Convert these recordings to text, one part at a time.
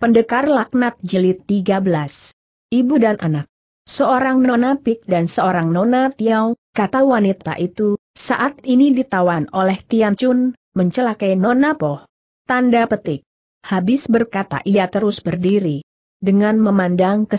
Pendekar Laknat jelit 13. Ibu dan anak. Seorang nona Pik dan seorang nona Tiao, kata wanita itu, saat ini ditawan oleh Tian Chun, mencelakai nona Po. Tanda petik. Habis berkata ia terus berdiri. Dengan memandang ke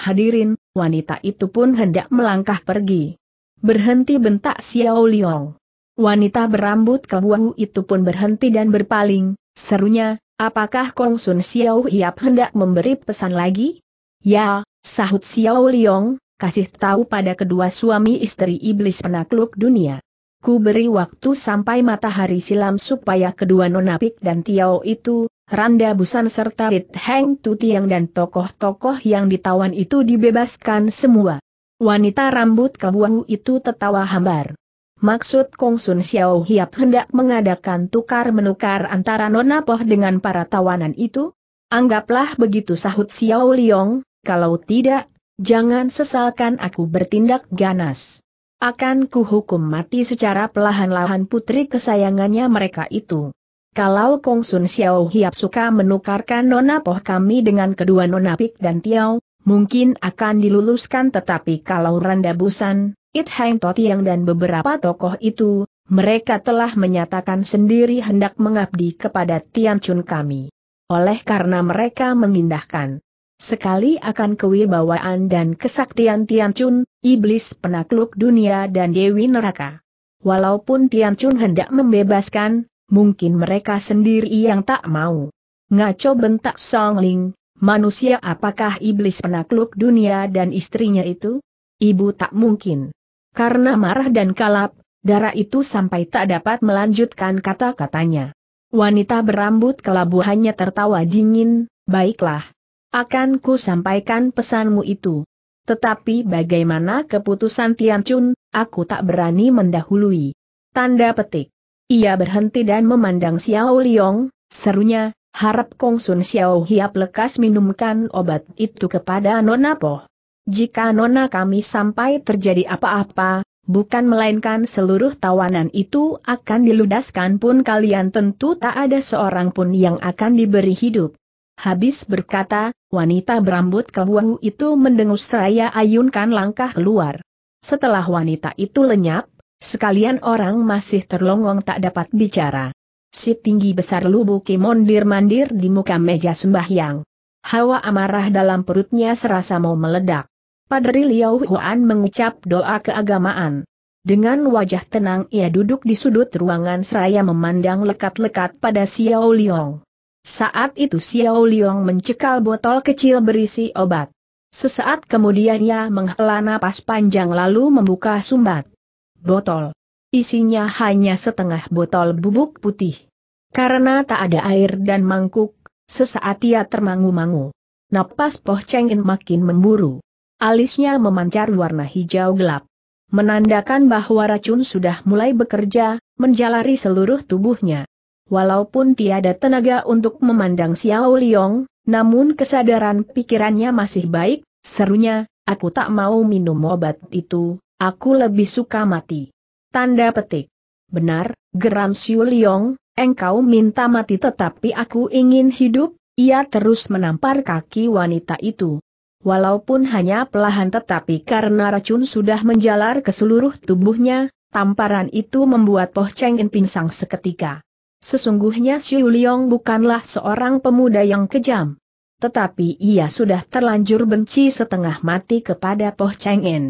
hadirin, wanita itu pun hendak melangkah pergi. Berhenti bentak Xiao Liong. Wanita berambut kebuahu itu pun berhenti dan berpaling, serunya, Apakah Kong Sun Xiao Hiap hendak memberi pesan lagi? Ya, sahut Xiao Liong, kasih tahu pada kedua suami istri iblis penakluk dunia. Ku beri waktu sampai matahari silam supaya kedua nona pik dan Tiao itu, Randa Busan serta Rit Heng Tu Tiang dan tokoh-tokoh yang ditawan itu dibebaskan semua. Wanita rambut kebuahu itu tertawa hambar. Maksud Kong Sun Xiao Hiap hendak mengadakan tukar-menukar antara Nona Poh dengan para tawanan itu? Anggaplah begitu sahut Xiao Liong, kalau tidak, jangan sesalkan aku bertindak ganas. Akan kuhukum mati secara pelahan-lahan putri kesayangannya mereka itu. Kalau Kong Sun Xiao Hiap suka menukarkan Nona Poh kami dengan kedua Nona Pik dan Tiao, mungkin akan diluluskan tetapi kalau Randa Busan. It Heng Totiang dan beberapa tokoh itu, mereka telah menyatakan sendiri hendak mengabdi kepada Chun kami. Oleh karena mereka mengindahkan sekali akan kewibawaan dan kesaktian Chun, iblis penakluk dunia dan dewi neraka. Walaupun Chun hendak membebaskan, mungkin mereka sendiri yang tak mau. Ngaco bentak Songling, manusia apakah iblis penakluk dunia dan istrinya itu? Ibu tak mungkin. Karena marah dan kalap, darah itu sampai tak dapat melanjutkan kata-katanya. Wanita berambut kelabu hanya tertawa dingin, baiklah. Akan ku sampaikan pesanmu itu. Tetapi bagaimana keputusan Tian Chun, aku tak berani mendahului. Tanda petik. Ia berhenti dan memandang Xiao Liong, serunya, harap Kong Sun Xiao Hiap lekas minumkan obat itu kepada Nona Poh. Jika nona kami sampai terjadi apa-apa, bukan melainkan seluruh tawanan itu akan diludaskan pun kalian tentu tak ada seorang pun yang akan diberi hidup. Habis berkata, wanita berambut kewahu itu mendengus seraya ayunkan langkah keluar. Setelah wanita itu lenyap, sekalian orang masih terlongong tak dapat bicara. Si tinggi besar lubuki mondir-mandir di muka meja sembahyang. Hawa amarah dalam perutnya serasa mau meledak. Padri Liao Huan mengucap doa keagamaan. Dengan wajah tenang ia duduk di sudut ruangan seraya memandang lekat-lekat pada Xiao Liang. Saat itu Xiao Liang mencekal botol kecil berisi obat. Sesaat kemudian ia menghela napas panjang lalu membuka sumbat. Botol. Isinya hanya setengah botol bubuk putih. Karena tak ada air dan mangkuk, sesaat ia termangu-mangu. Napas Poh Cheng In makin memburu. Alisnya memancar warna hijau gelap. Menandakan bahwa racun sudah mulai bekerja, menjalari seluruh tubuhnya. Walaupun tiada tenaga untuk memandang Xiao Liong, namun kesadaran pikirannya masih baik, serunya, aku tak mau minum obat itu, aku lebih suka mati. Tanda petik. Benar, geram Xiao Liong, engkau minta mati tetapi aku ingin hidup, ia terus menampar kaki wanita itu walaupun hanya pelahan tetapi karena racun sudah menjalar ke seluruh tubuhnya, tamparan itu membuat Poh Cheng In pingsang seketika. Sesungguhnya Xiu Liang bukanlah seorang pemuda yang kejam. Tetapi ia sudah terlanjur benci setengah mati kepada Poh Cheng In.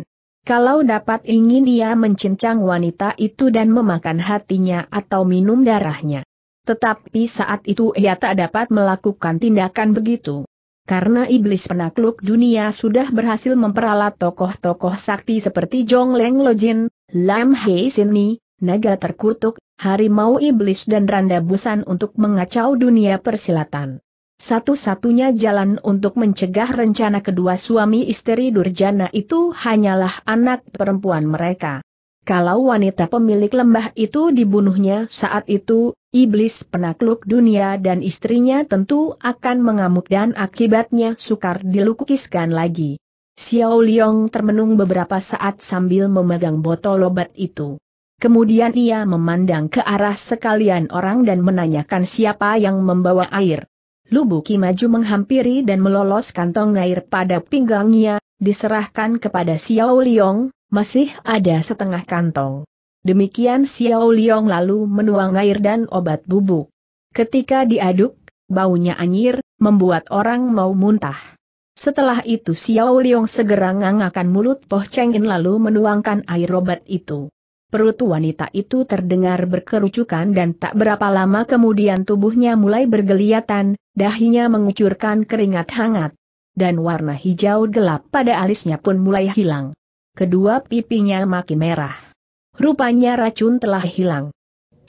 Kalau dapat ingin ia mencincang wanita itu dan memakan hatinya atau minum darahnya. Tetapi saat itu ia tak dapat melakukan tindakan begitu. Karena iblis penakluk dunia sudah berhasil memperalat tokoh-tokoh sakti seperti Jong Leng Lojin, Lam Hei Sinni, Naga Terkutuk, Harimau Iblis dan Randa Busan untuk mengacau dunia persilatan. Satu-satunya jalan untuk mencegah rencana kedua suami istri Durjana itu hanyalah anak perempuan mereka. Kalau wanita pemilik lembah itu dibunuhnya saat itu, Iblis penakluk dunia dan istrinya tentu akan mengamuk dan akibatnya sukar dilukiskan lagi. Xiao Liang termenung beberapa saat sambil memegang botol obat itu. Kemudian ia memandang ke arah sekalian orang dan menanyakan siapa yang membawa air. Lubuki maju menghampiri dan melolos kantong air pada pinggangnya, diserahkan kepada Xiao Liang, masih ada setengah kantong. Demikian Xiao Liong lalu menuang air dan obat bubuk. Ketika diaduk, baunya anyir, membuat orang mau muntah. Setelah itu Xiao Liong segera ngangakan mulut Poh Cheng lalu menuangkan air obat itu. Perut wanita itu terdengar berkerucukan dan tak berapa lama kemudian tubuhnya mulai bergeliatan, dahinya mengucurkan keringat hangat. Dan warna hijau gelap pada alisnya pun mulai hilang. Kedua pipinya makin merah. Rupanya racun telah hilang.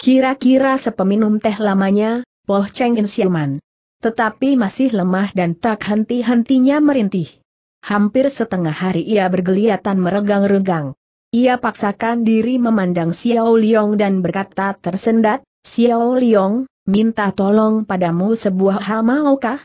Kira-kira sepeminum teh lamanya, Poh Cheng siuman. Tetapi masih lemah dan tak henti-hentinya merintih. Hampir setengah hari ia bergeliatan meregang-regang. Ia paksakan diri memandang Xiao Liong dan berkata tersendat, Xiao Liong, minta tolong padamu sebuah hal maukah?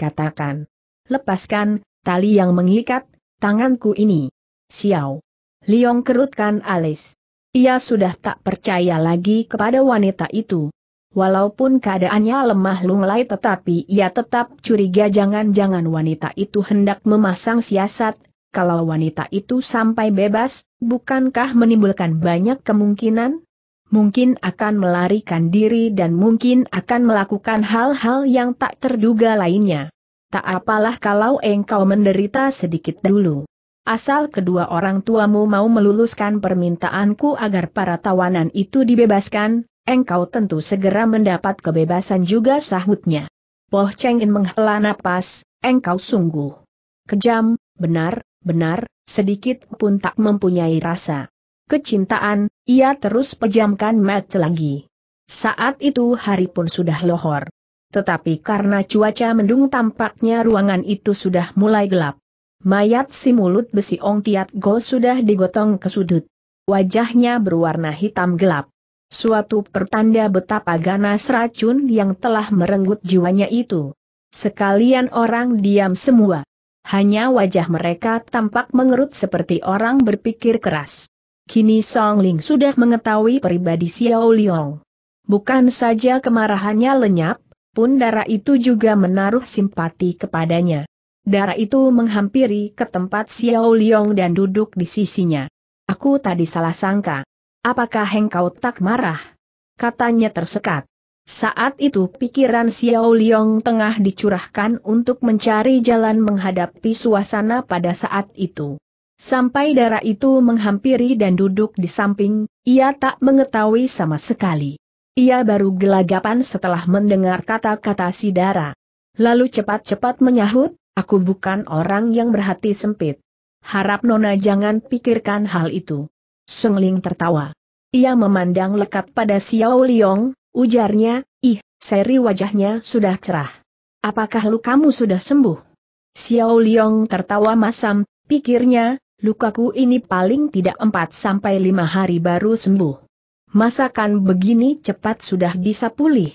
Katakan. Lepaskan, tali yang mengikat, tanganku ini. Xiao. Liong kerutkan alis. Ia sudah tak percaya lagi kepada wanita itu. Walaupun keadaannya lemah lunglai tetapi ia tetap curiga jangan-jangan wanita itu hendak memasang siasat, kalau wanita itu sampai bebas, bukankah menimbulkan banyak kemungkinan? Mungkin akan melarikan diri dan mungkin akan melakukan hal-hal yang tak terduga lainnya. Tak apalah kalau engkau menderita sedikit dulu. Asal kedua orang tuamu mau meluluskan permintaanku agar para tawanan itu dibebaskan, engkau tentu segera mendapat kebebasan juga sahutnya. Poh Chengin menghela napas, engkau sungguh kejam, benar, benar, sedikit pun tak mempunyai rasa kecintaan, ia terus pejamkan mata lagi. Saat itu hari pun sudah lohor. Tetapi karena cuaca mendung tampaknya ruangan itu sudah mulai gelap. Mayat si mulut besi Ong Tiat Go sudah digotong ke sudut. Wajahnya berwarna hitam gelap. Suatu pertanda betapa ganas racun yang telah merenggut jiwanya itu. Sekalian orang diam semua. Hanya wajah mereka tampak mengerut seperti orang berpikir keras. Kini Song Ling sudah mengetahui pribadi Xiao Liang. Bukan saja kemarahannya lenyap, pun darah itu juga menaruh simpati kepadanya darah itu menghampiri ke tempat Xiao Liong dan duduk di sisinya. Aku tadi salah sangka. Apakah engkau tak marah? Katanya tersekat. Saat itu pikiran Xiao Liong tengah dicurahkan untuk mencari jalan menghadapi suasana pada saat itu. Sampai darah itu menghampiri dan duduk di samping, ia tak mengetahui sama sekali. Ia baru gelagapan setelah mendengar kata-kata si darah. Lalu cepat-cepat menyahut, Aku bukan orang yang berhati sempit. Harap Nona jangan pikirkan hal itu. Seng Ling tertawa. Ia memandang lekat pada Xiao Liong, ujarnya, ih, seri wajahnya sudah cerah. Apakah lukamu sudah sembuh? Xiao Liong tertawa masam, pikirnya, lukaku ini paling tidak 4 sampai 5 hari baru sembuh. Masakan begini cepat sudah bisa pulih.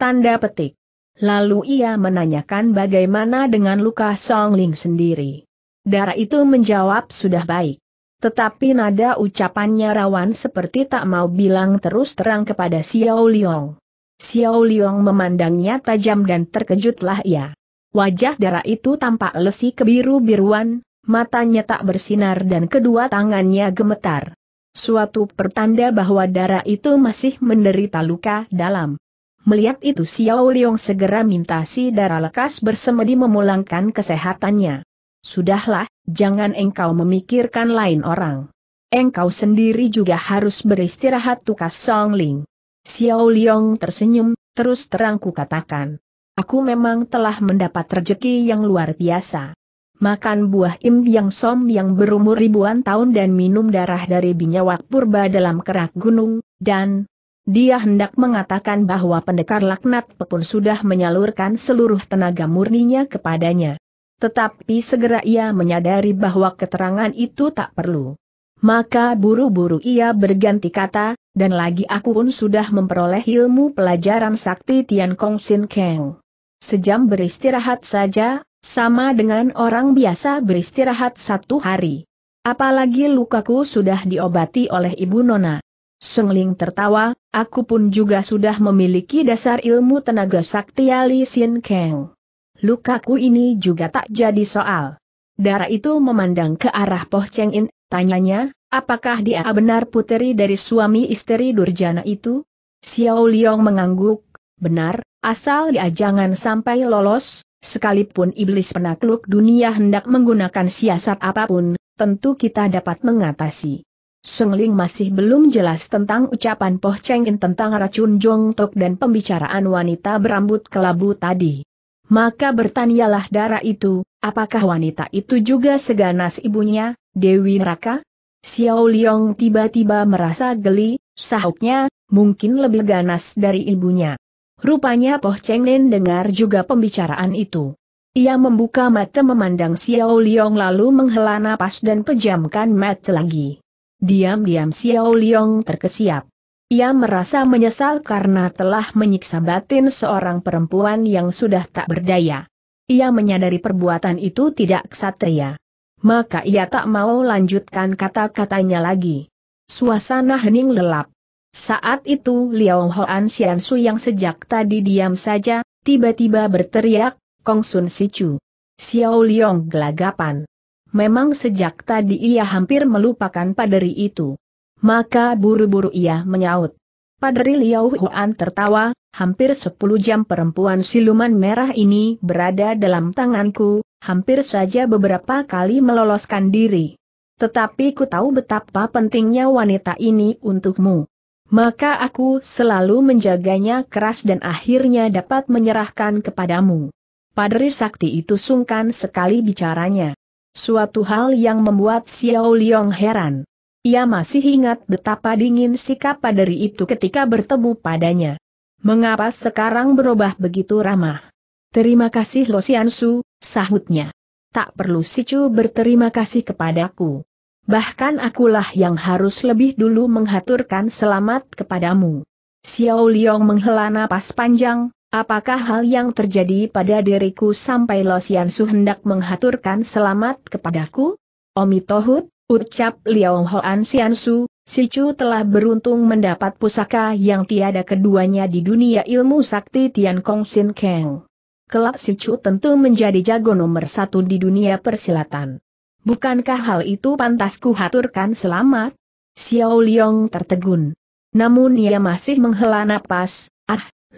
Tanda petik. Lalu ia menanyakan bagaimana dengan luka Song Ling sendiri. Darah itu menjawab sudah baik. Tetapi nada ucapannya rawan seperti tak mau bilang terus terang kepada Xiao Liong. Xiao Liong memandangnya tajam dan terkejutlah ia. Wajah darah itu tampak lesi kebiru-biruan, matanya tak bersinar dan kedua tangannya gemetar. Suatu pertanda bahwa darah itu masih menderita luka dalam. Melihat itu Xiao Liong segera minta si darah lekas bersemedi memulangkan kesehatannya. Sudahlah, jangan engkau memikirkan lain orang. Engkau sendiri juga harus beristirahat tukas Song Ling. Xiao Liong tersenyum, terus terang katakan, Aku memang telah mendapat rejeki yang luar biasa makan buah im yang som yang berumur ribuan tahun dan minum darah dari binyawak purba dalam kerak gunung, dan, dia hendak mengatakan bahwa pendekar laknat pepun sudah menyalurkan seluruh tenaga murninya kepadanya. Tetapi segera ia menyadari bahwa keterangan itu tak perlu. Maka buru-buru ia berganti kata, dan lagi aku pun sudah memperoleh ilmu pelajaran sakti Tian Kong Sin Kang. Sejam beristirahat saja, sama dengan orang biasa beristirahat satu hari. Apalagi lukaku sudah diobati oleh ibu nona. Sengling tertawa, aku pun juga sudah memiliki dasar ilmu tenaga sakti Ali Sin Kang. Lukaku ini juga tak jadi soal. Darah itu memandang ke arah Poh Cheng In, tanyanya, apakah dia benar puteri dari suami istri Durjana itu? Xiao Liang mengangguk, benar, asal dia jangan sampai lolos, sekalipun iblis penakluk dunia hendak menggunakan siasat apapun, tentu kita dapat mengatasi. Sengling masih belum jelas tentang ucapan Poh Chengin tentang racun Jong Tok dan pembicaraan wanita berambut kelabu tadi. Maka bertanyalah darah itu, apakah wanita itu juga seganas ibunya, Dewi Raka? Xiao Liong tiba-tiba merasa geli, sahutnya, mungkin lebih ganas dari ibunya. Rupanya Poh Chengin dengar juga pembicaraan itu. Ia membuka mata memandang Xiao Liong lalu menghela napas dan pejamkan mata lagi. Diam-diam Xiao Liong terkesiap. Ia merasa menyesal karena telah menyiksa batin seorang perempuan yang sudah tak berdaya. Ia menyadari perbuatan itu tidak ksatria. Maka ia tak mau lanjutkan kata-katanya lagi. Suasana hening lelap. Saat itu Liao Hoan Xiansu yang sejak tadi diam saja, tiba-tiba berteriak, Kong Sun Sichu. Xiao Liong gelagapan. Memang sejak tadi ia hampir melupakan paderi itu. Maka buru-buru ia menyaut. Paderi Liao Huan tertawa, hampir sepuluh jam perempuan siluman merah ini berada dalam tanganku, hampir saja beberapa kali meloloskan diri. Tetapi ku tahu betapa pentingnya wanita ini untukmu. Maka aku selalu menjaganya keras dan akhirnya dapat menyerahkan kepadamu. Padri sakti itu sungkan sekali bicaranya. Suatu hal yang membuat Xiao Liang heran. Ia masih ingat betapa dingin sikap paderi itu ketika bertemu padanya. Mengapa sekarang berubah begitu ramah? Terima kasih Lo Su, sahutnya. Tak perlu si Chu berterima kasih kepadaku. Bahkan akulah yang harus lebih dulu menghaturkan selamat kepadamu. Xiao Liang menghela napas panjang, Apakah hal yang terjadi pada diriku sampai Lo Su hendak menghaturkan selamat kepadaku? Omi Tohut, ucap Liao Hoan Sian Su, si Chu telah beruntung mendapat pusaka yang tiada keduanya di dunia ilmu sakti Tian Kong Sin Kang. Kelak si Chu tentu menjadi jago nomor satu di dunia persilatan. Bukankah hal itu pantasku haturkan selamat? Xiao Liong tertegun. Namun ia masih menghela napas,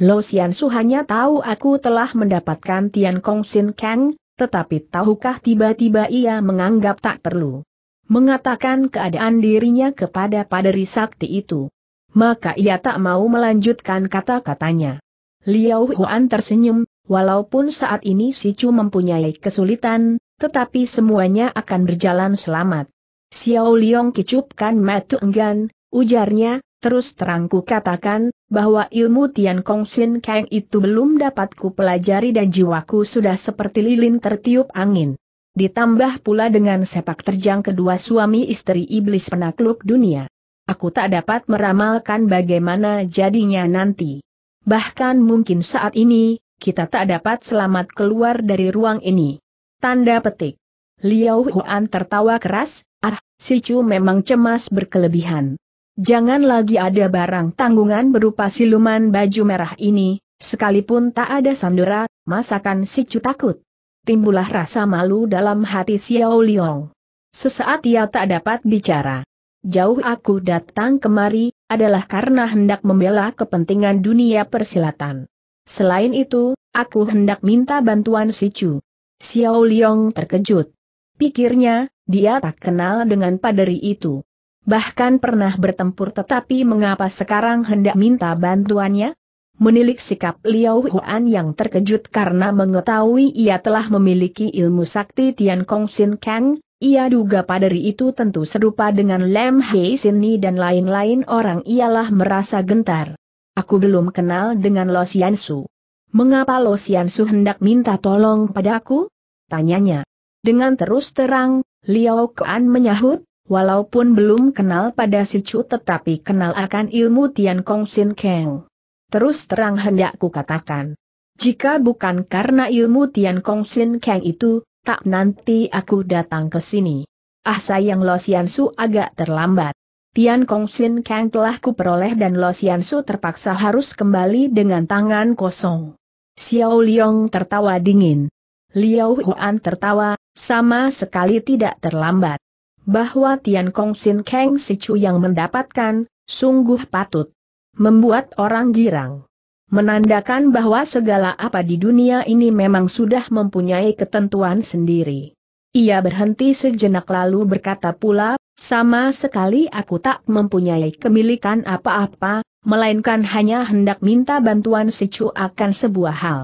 Lo Xian Su hanya tahu aku telah mendapatkan Tian Kong Sin Kang, tetapi tahukah tiba-tiba ia menganggap tak perlu mengatakan keadaan dirinya kepada paderi sakti itu. Maka ia tak mau melanjutkan kata-katanya. Liao Huan tersenyum, walaupun saat ini si Chu mempunyai kesulitan, tetapi semuanya akan berjalan selamat. Xiao Liong kicupkan mata enggan, ujarnya, terus terangku katakan, bahwa ilmu Tian Kong Sin Kang itu belum dapat ku pelajari dan jiwaku sudah seperti lilin tertiup angin. Ditambah pula dengan sepak terjang kedua suami istri iblis penakluk dunia. Aku tak dapat meramalkan bagaimana jadinya nanti. Bahkan mungkin saat ini, kita tak dapat selamat keluar dari ruang ini. Tanda petik. Liao Huan tertawa keras, ah, si Chu memang cemas berkelebihan. Jangan lagi ada barang tanggungan berupa siluman baju merah ini, sekalipun tak ada sandera, masakan si cu takut. Timbullah rasa malu dalam hati Xiao Liong. Sesaat ia tak dapat bicara. Jauh aku datang kemari, adalah karena hendak membela kepentingan dunia persilatan. Selain itu, aku hendak minta bantuan si Chu. Xiao Liong terkejut. Pikirnya, dia tak kenal dengan paderi itu bahkan pernah bertempur tetapi mengapa sekarang hendak minta bantuannya? Menilik sikap Liao Huan yang terkejut karena mengetahui ia telah memiliki ilmu sakti Tian Kong Sin Kang, ia duga padari itu tentu serupa dengan Lam Hei Ni dan lain-lain orang ialah merasa gentar. Aku belum kenal dengan Lo Xian Su. Mengapa Lo Xian Su hendak minta tolong padaku? Tanyanya. Dengan terus terang, Liao Kuan menyahut, Walaupun belum kenal pada si Chu tetapi kenal akan ilmu Tian Kong Sin Kang. Terus terang hendakku katakan. Jika bukan karena ilmu Tian Kong Sin Kang itu, tak nanti aku datang ke sini. Ah sayang Lo Sian Su agak terlambat. Tian Kong Sin Kang telah kuperoleh dan Lo Sian Su terpaksa harus kembali dengan tangan kosong. Xiao Liang tertawa dingin. Liao Huan tertawa, sama sekali tidak terlambat bahwa Tian Kong Sin Kang Sichu yang mendapatkan, sungguh patut. Membuat orang girang. Menandakan bahwa segala apa di dunia ini memang sudah mempunyai ketentuan sendiri. Ia berhenti sejenak lalu berkata pula, sama sekali aku tak mempunyai kemilikan apa-apa, melainkan hanya hendak minta bantuan Sichu akan sebuah hal.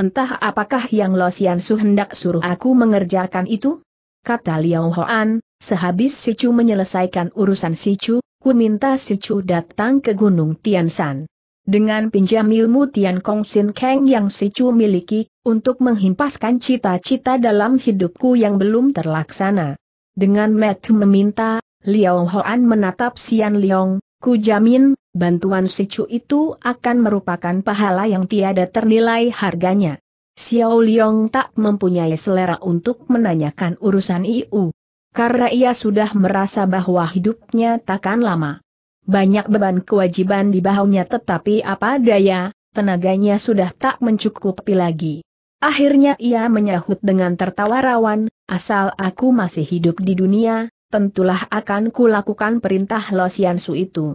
Entah apakah yang Lo Xian Su hendak suruh aku mengerjakan itu? Kata Liao Hoan, Sehabis Sicu menyelesaikan urusan Sicu, ku minta Sicu datang ke Gunung Tiansan. Dengan pinjam ilmu Tian Kong Sin Kang yang Sicu miliki, untuk menghimpaskan cita-cita dalam hidupku yang belum terlaksana. Dengan Matt meminta, Liao Hoan menatap Sian Liong, ku jamin, bantuan Sicu itu akan merupakan pahala yang tiada ternilai harganya. Xiao Liong tak mempunyai selera untuk menanyakan urusan IU karena ia sudah merasa bahwa hidupnya takkan lama. Banyak beban kewajiban di bahunya tetapi apa daya, tenaganya sudah tak mencukupi lagi. Akhirnya ia menyahut dengan tertawa rawan, asal aku masih hidup di dunia, tentulah akan kulakukan perintah Losiansu itu.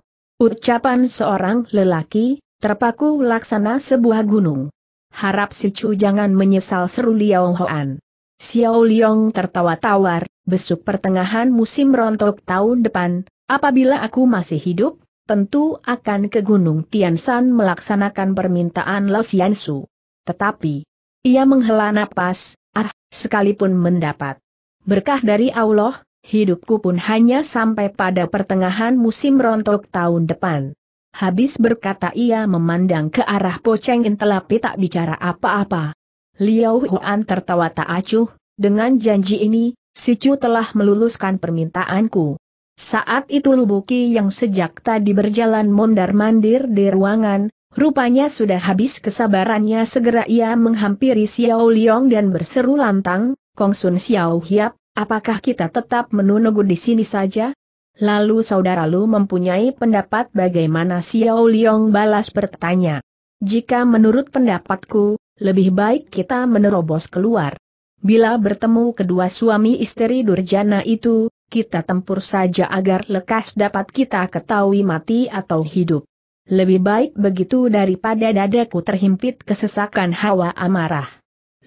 Ucapan seorang lelaki, terpaku laksana sebuah gunung. Harap si Chu jangan menyesal seru Liao Hoan. Xiao Liang tertawa tawar, besok pertengahan musim rontok tahun depan, apabila aku masih hidup, tentu akan ke Gunung Tiansan melaksanakan permintaan Lao Xiansu. Tetapi, ia menghela napas, ah, sekalipun mendapat berkah dari Allah, hidupku pun hanya sampai pada pertengahan musim rontok tahun depan. Habis berkata ia memandang ke arah Po In Intelapi tak bicara apa-apa. Liao Huan tertawa tak acuh, dengan janji ini, Si Chu telah meluluskan permintaanku. Saat itu Lubuki yang sejak tadi berjalan mondar-mandir di ruangan, rupanya sudah habis kesabarannya segera ia menghampiri Xiao Liang dan berseru lantang, Kong Sun Xiao Hiap, apakah kita tetap menunggu di sini saja? Lalu saudara Lu mempunyai pendapat bagaimana Xiao Liang balas bertanya. Jika menurut pendapatku, lebih baik kita menerobos keluar. Bila bertemu kedua suami istri Durjana itu, kita tempur saja agar lekas dapat kita ketahui mati atau hidup. Lebih baik begitu daripada dadaku terhimpit kesesakan hawa amarah.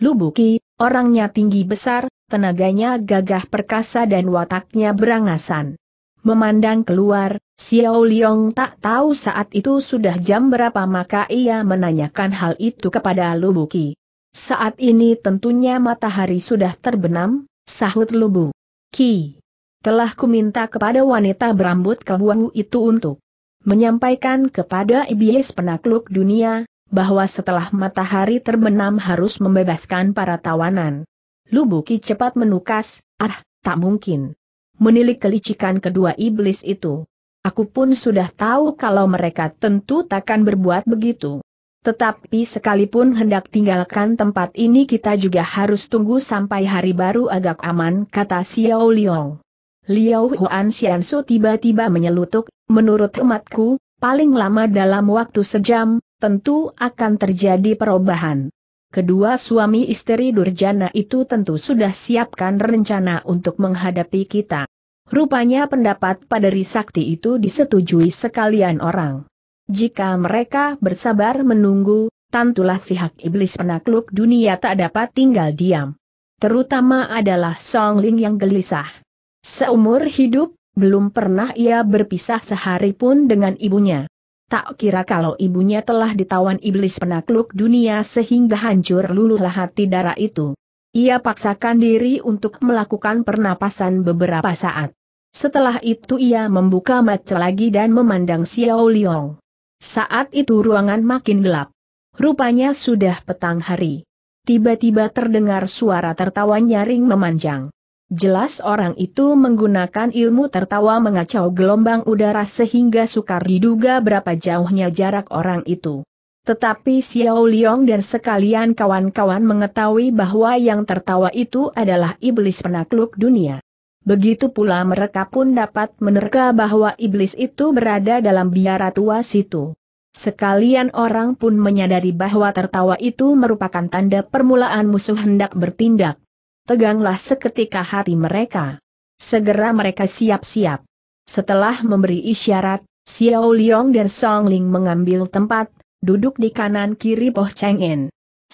Lubuki, orangnya tinggi besar, tenaganya gagah perkasa dan wataknya berangasan. Memandang keluar, Xiao Liong tak tahu saat itu sudah jam berapa maka ia menanyakan hal itu kepada Lubuki. Saat ini tentunya matahari sudah terbenam, sahut Lubu. Ki. Telah kuminta kepada wanita berambut kebuahu itu untuk menyampaikan kepada iblis penakluk dunia, bahwa setelah matahari terbenam harus membebaskan para tawanan. Lubuki cepat menukas, ah, tak mungkin menilik kelicikan kedua iblis itu. Aku pun sudah tahu kalau mereka tentu takkan berbuat begitu. Tetapi sekalipun hendak tinggalkan tempat ini kita juga harus tunggu sampai hari baru agak aman, kata Xiao Liang. Liao Huan Xiansu tiba-tiba menyelutuk, menurut umatku, paling lama dalam waktu sejam, tentu akan terjadi perubahan. Kedua suami istri Durjana itu tentu sudah siapkan rencana untuk menghadapi kita. Rupanya pendapat pada Sakti itu disetujui sekalian orang. Jika mereka bersabar menunggu, tentulah pihak iblis penakluk dunia tak dapat tinggal diam. Terutama adalah Song Ling yang gelisah. Seumur hidup, belum pernah ia berpisah sehari pun dengan ibunya. Tak kira kalau ibunya telah ditawan iblis penakluk dunia sehingga hancur luluhlah hati darah itu. Ia paksakan diri untuk melakukan pernapasan beberapa saat. Setelah itu ia membuka mata lagi dan memandang Xiao Liang. Saat itu ruangan makin gelap. Rupanya sudah petang hari. Tiba-tiba terdengar suara tertawa nyaring memanjang. Jelas orang itu menggunakan ilmu tertawa mengacau gelombang udara sehingga sukar diduga berapa jauhnya jarak orang itu. Tetapi Xiao Liang dan sekalian kawan-kawan mengetahui bahwa yang tertawa itu adalah iblis penakluk dunia. Begitu pula mereka pun dapat menerka bahwa iblis itu berada dalam biara tua situ. Sekalian orang pun menyadari bahwa tertawa itu merupakan tanda permulaan musuh hendak bertindak teganglah seketika hati mereka. Segera mereka siap-siap. Setelah memberi isyarat, Xiao Liang dan Song Ling mengambil tempat, duduk di kanan kiri Poh Cheng En.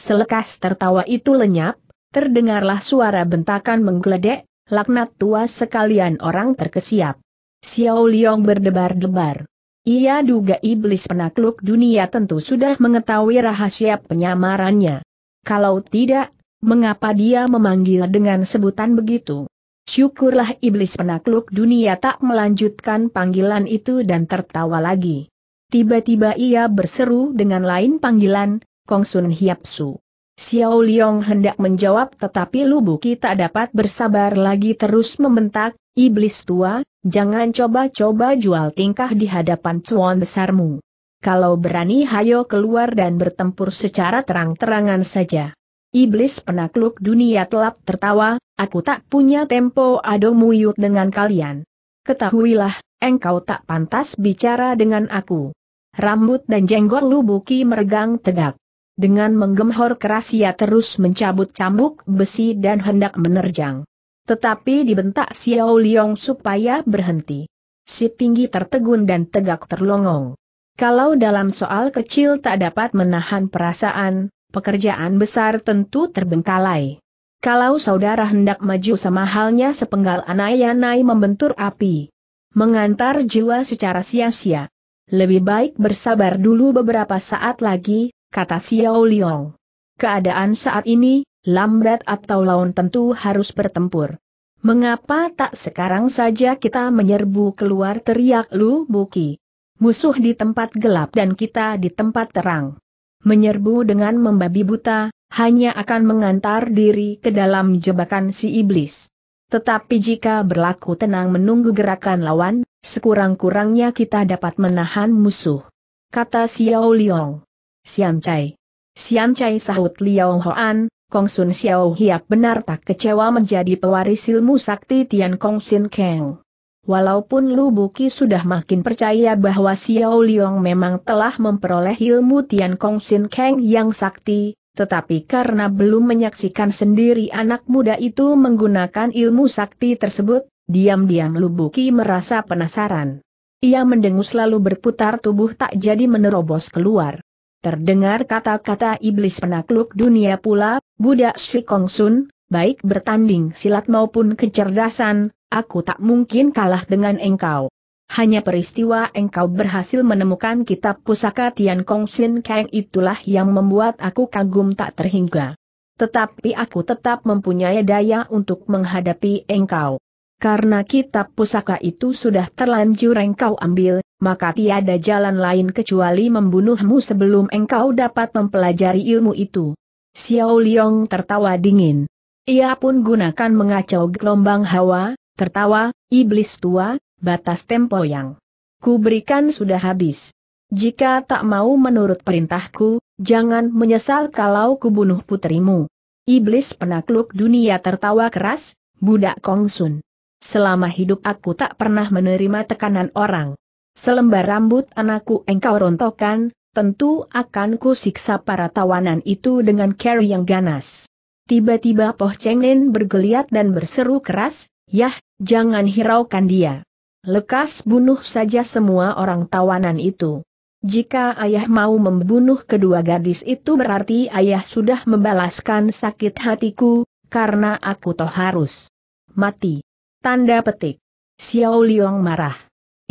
Selekas tertawa itu lenyap, terdengarlah suara bentakan menggeledek, laknat tua sekalian orang terkesiap. Xiao Liang berdebar-debar. Ia duga iblis penakluk dunia tentu sudah mengetahui rahasia penyamarannya. Kalau tidak, mengapa dia memanggil dengan sebutan begitu. Syukurlah iblis penakluk dunia tak melanjutkan panggilan itu dan tertawa lagi. Tiba-tiba ia berseru dengan lain panggilan, Kong Sun Hiap Su. Xiao Liong hendak menjawab tetapi Lubuki tak dapat bersabar lagi terus membentak, Iblis tua, jangan coba-coba jual tingkah di hadapan tuan besarmu. Kalau berani hayo keluar dan bertempur secara terang-terangan saja. Iblis penakluk dunia telap tertawa, aku tak punya tempo ado muyut dengan kalian. Ketahuilah, engkau tak pantas bicara dengan aku. Rambut dan jenggot lubuki meregang tegak. Dengan menggemhor keras ia terus mencabut cambuk besi dan hendak menerjang. Tetapi dibentak Xiao Liong supaya berhenti. Si tinggi tertegun dan tegak terlongong. Kalau dalam soal kecil tak dapat menahan perasaan, pekerjaan besar tentu terbengkalai. Kalau saudara hendak maju sama halnya sepenggal anai-anai membentur api. Mengantar jiwa secara sia-sia. Lebih baik bersabar dulu beberapa saat lagi, kata Xiao Liong. Keadaan saat ini, lambat atau laun tentu harus bertempur. Mengapa tak sekarang saja kita menyerbu keluar teriak Lu Buki? Musuh di tempat gelap dan kita di tempat terang menyerbu dengan membabi buta, hanya akan mengantar diri ke dalam jebakan si iblis. Tetapi jika berlaku tenang menunggu gerakan lawan, sekurang-kurangnya kita dapat menahan musuh. Kata Xiao Liang. Siam Chai. Siam Chai sahut Liao Hoan, Kong Sun Xiao Hiap benar tak kecewa menjadi pewaris ilmu sakti Tian Kong Sin Kang. Walaupun Lu Buki sudah makin percaya bahwa Xiao Liang memang telah memperoleh ilmu Tian Kong Sin Kang yang sakti, tetapi karena belum menyaksikan sendiri anak muda itu menggunakan ilmu sakti tersebut, diam-diam Lubuki merasa penasaran. Ia mendengus lalu berputar tubuh tak jadi menerobos keluar. Terdengar kata-kata iblis penakluk dunia pula, budak si Kong Sun, baik bertanding silat maupun kecerdasan, aku tak mungkin kalah dengan engkau. Hanya peristiwa engkau berhasil menemukan kitab pusaka Tian Kong Sin Kang itulah yang membuat aku kagum tak terhingga. Tetapi aku tetap mempunyai daya untuk menghadapi engkau. Karena kitab pusaka itu sudah terlanjur engkau ambil, maka tiada jalan lain kecuali membunuhmu sebelum engkau dapat mempelajari ilmu itu. Xiao Liong tertawa dingin. Ia pun gunakan mengacau gelombang hawa, Tertawa, iblis tua, batas tempo yang kuberikan sudah habis. Jika tak mau menurut perintahku, jangan menyesal kalau kubunuh putrimu. Iblis penakluk dunia tertawa keras, budak kongsun. Selama hidup aku tak pernah menerima tekanan orang. Selembar rambut anakku engkau rontokkan, tentu akan siksa para tawanan itu dengan cara yang ganas. Tiba-tiba Poh Cheng Lin bergeliat dan berseru keras, Yah, Jangan hiraukan dia. Lekas bunuh saja semua orang tawanan itu. Jika ayah mau membunuh kedua gadis itu berarti ayah sudah membalaskan sakit hatiku, karena aku toh harus mati. Tanda petik. Xiao Liang marah.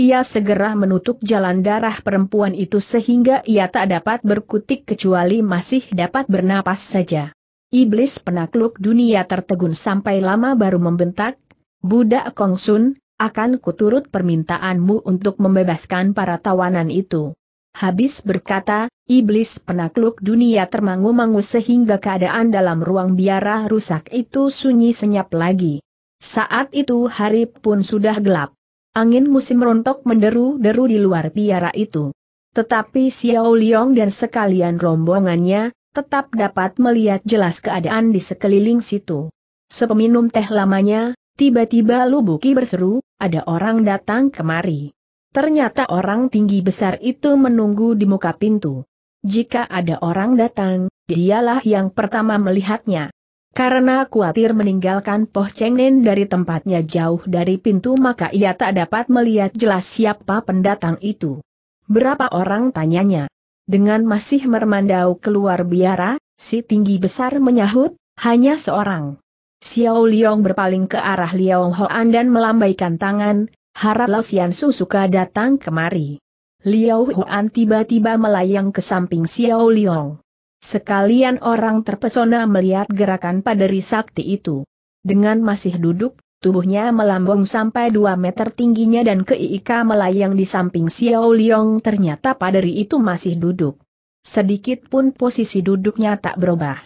Ia segera menutup jalan darah perempuan itu sehingga ia tak dapat berkutik kecuali masih dapat bernapas saja. Iblis penakluk dunia tertegun sampai lama baru membentak, Budak Kongsun, akan kuturut permintaanmu untuk membebaskan para tawanan itu. Habis berkata, iblis penakluk dunia termangu-mangu sehingga keadaan dalam ruang biara rusak itu sunyi senyap lagi. Saat itu hari pun sudah gelap. Angin musim rontok menderu-deru di luar biara itu. Tetapi Xiao Liang dan sekalian rombongannya, tetap dapat melihat jelas keadaan di sekeliling situ. Sepeminum teh lamanya, Tiba-tiba Lubuki berseru, ada orang datang kemari. Ternyata orang tinggi besar itu menunggu di muka pintu. Jika ada orang datang, dialah yang pertama melihatnya. Karena khawatir meninggalkan Poh Chengnen dari tempatnya jauh dari pintu maka ia tak dapat melihat jelas siapa pendatang itu. Berapa orang tanyanya. Dengan masih mermandau keluar biara, si tinggi besar menyahut, hanya seorang. Xiao Liong berpaling ke arah Liao Hoan dan melambaikan tangan, harap Lao Xian suka datang kemari. Liao Hoan tiba-tiba melayang ke samping Xiao Liong. Sekalian orang terpesona melihat gerakan paderi sakti itu. Dengan masih duduk, tubuhnya melambung sampai 2 meter tingginya dan keika melayang di samping Xiao Liong ternyata paderi itu masih duduk. Sedikit pun posisi duduknya tak berubah.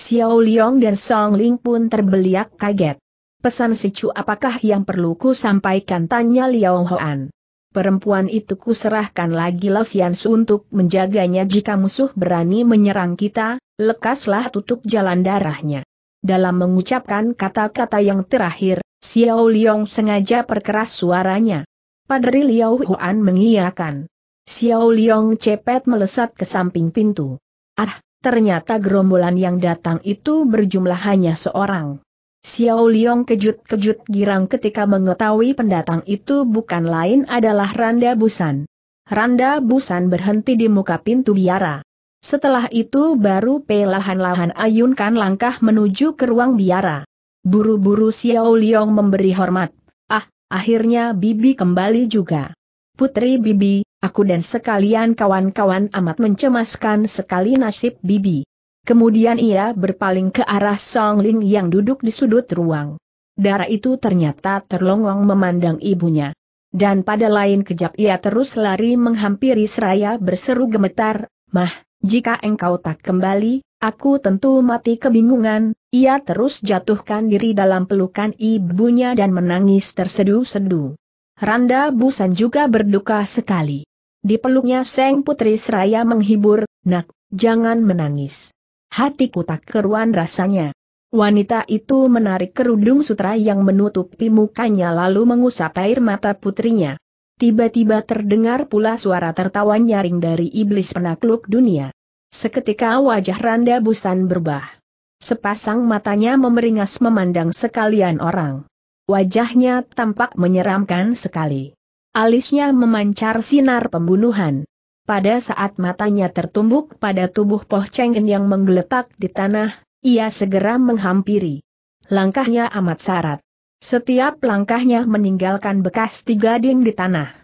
Xiao Liang dan Song Ling pun terbeliak kaget. Pesan si Chu apakah yang perlu ku sampaikan tanya Liao Hoan. Perempuan itu kuserahkan lagi Su untuk menjaganya jika musuh berani menyerang kita, lekaslah tutup jalan darahnya. Dalam mengucapkan kata-kata yang terakhir, Xiao Liang sengaja perkeras suaranya. Padri Liao Huan mengiyakan. Xiao Liang cepet melesat ke samping pintu. Ah, Ternyata gerombolan yang datang itu berjumlah hanya seorang. Xiao Liong kejut-kejut girang ketika mengetahui pendatang itu bukan lain adalah Randa Busan. Randa Busan berhenti di muka pintu biara. Setelah itu baru pelahan-lahan ayunkan langkah menuju ke ruang biara. Buru-buru Xiao Liong memberi hormat. Ah, akhirnya Bibi kembali juga. Putri Bibi, aku dan sekalian kawan-kawan amat mencemaskan sekali nasib Bibi. Kemudian ia berpaling ke arah Song Ling yang duduk di sudut ruang. Darah itu ternyata terlongong memandang ibunya. Dan pada lain kejap ia terus lari menghampiri seraya berseru gemetar, Mah, jika engkau tak kembali, aku tentu mati kebingungan, ia terus jatuhkan diri dalam pelukan ibunya dan menangis terseduh-seduh. Randa Busan juga berduka sekali. Dipeluknya Seng Putri Seraya menghibur, nak, jangan menangis. Hatiku tak keruan rasanya. Wanita itu menarik kerudung sutra yang menutupi mukanya lalu mengusap air mata putrinya. Tiba-tiba terdengar pula suara tertawa nyaring dari iblis penakluk dunia. Seketika wajah Randa Busan berubah. Sepasang matanya memeringas memandang sekalian orang. Wajahnya tampak menyeramkan sekali. Alisnya memancar sinar pembunuhan. Pada saat matanya tertumbuk pada tubuh Poh Chenggen yang menggeletak di tanah, ia segera menghampiri. Langkahnya amat syarat. Setiap langkahnya meninggalkan bekas tiga ding di tanah.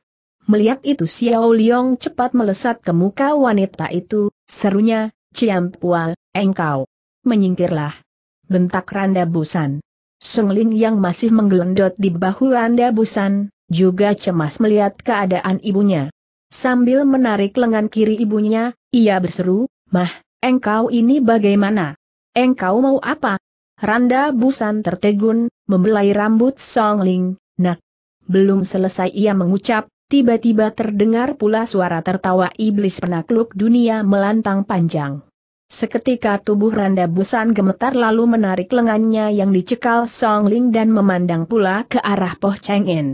Melihat itu Xiao Liong cepat melesat ke muka wanita itu, serunya, Ciampua, engkau. Menyingkirlah. Bentak randa busan. Sengling yang masih menggelendot di bahu Anda Busan, juga cemas melihat keadaan ibunya. Sambil menarik lengan kiri ibunya, ia berseru, Mah, engkau ini bagaimana? Engkau mau apa? Randa Busan tertegun, membelai rambut Songling, nak. Belum selesai ia mengucap, tiba-tiba terdengar pula suara tertawa iblis penakluk dunia melantang panjang. Seketika tubuh Randa Busan gemetar lalu menarik lengannya yang dicekal Song Ling dan memandang pula ke arah Poh Cheng In.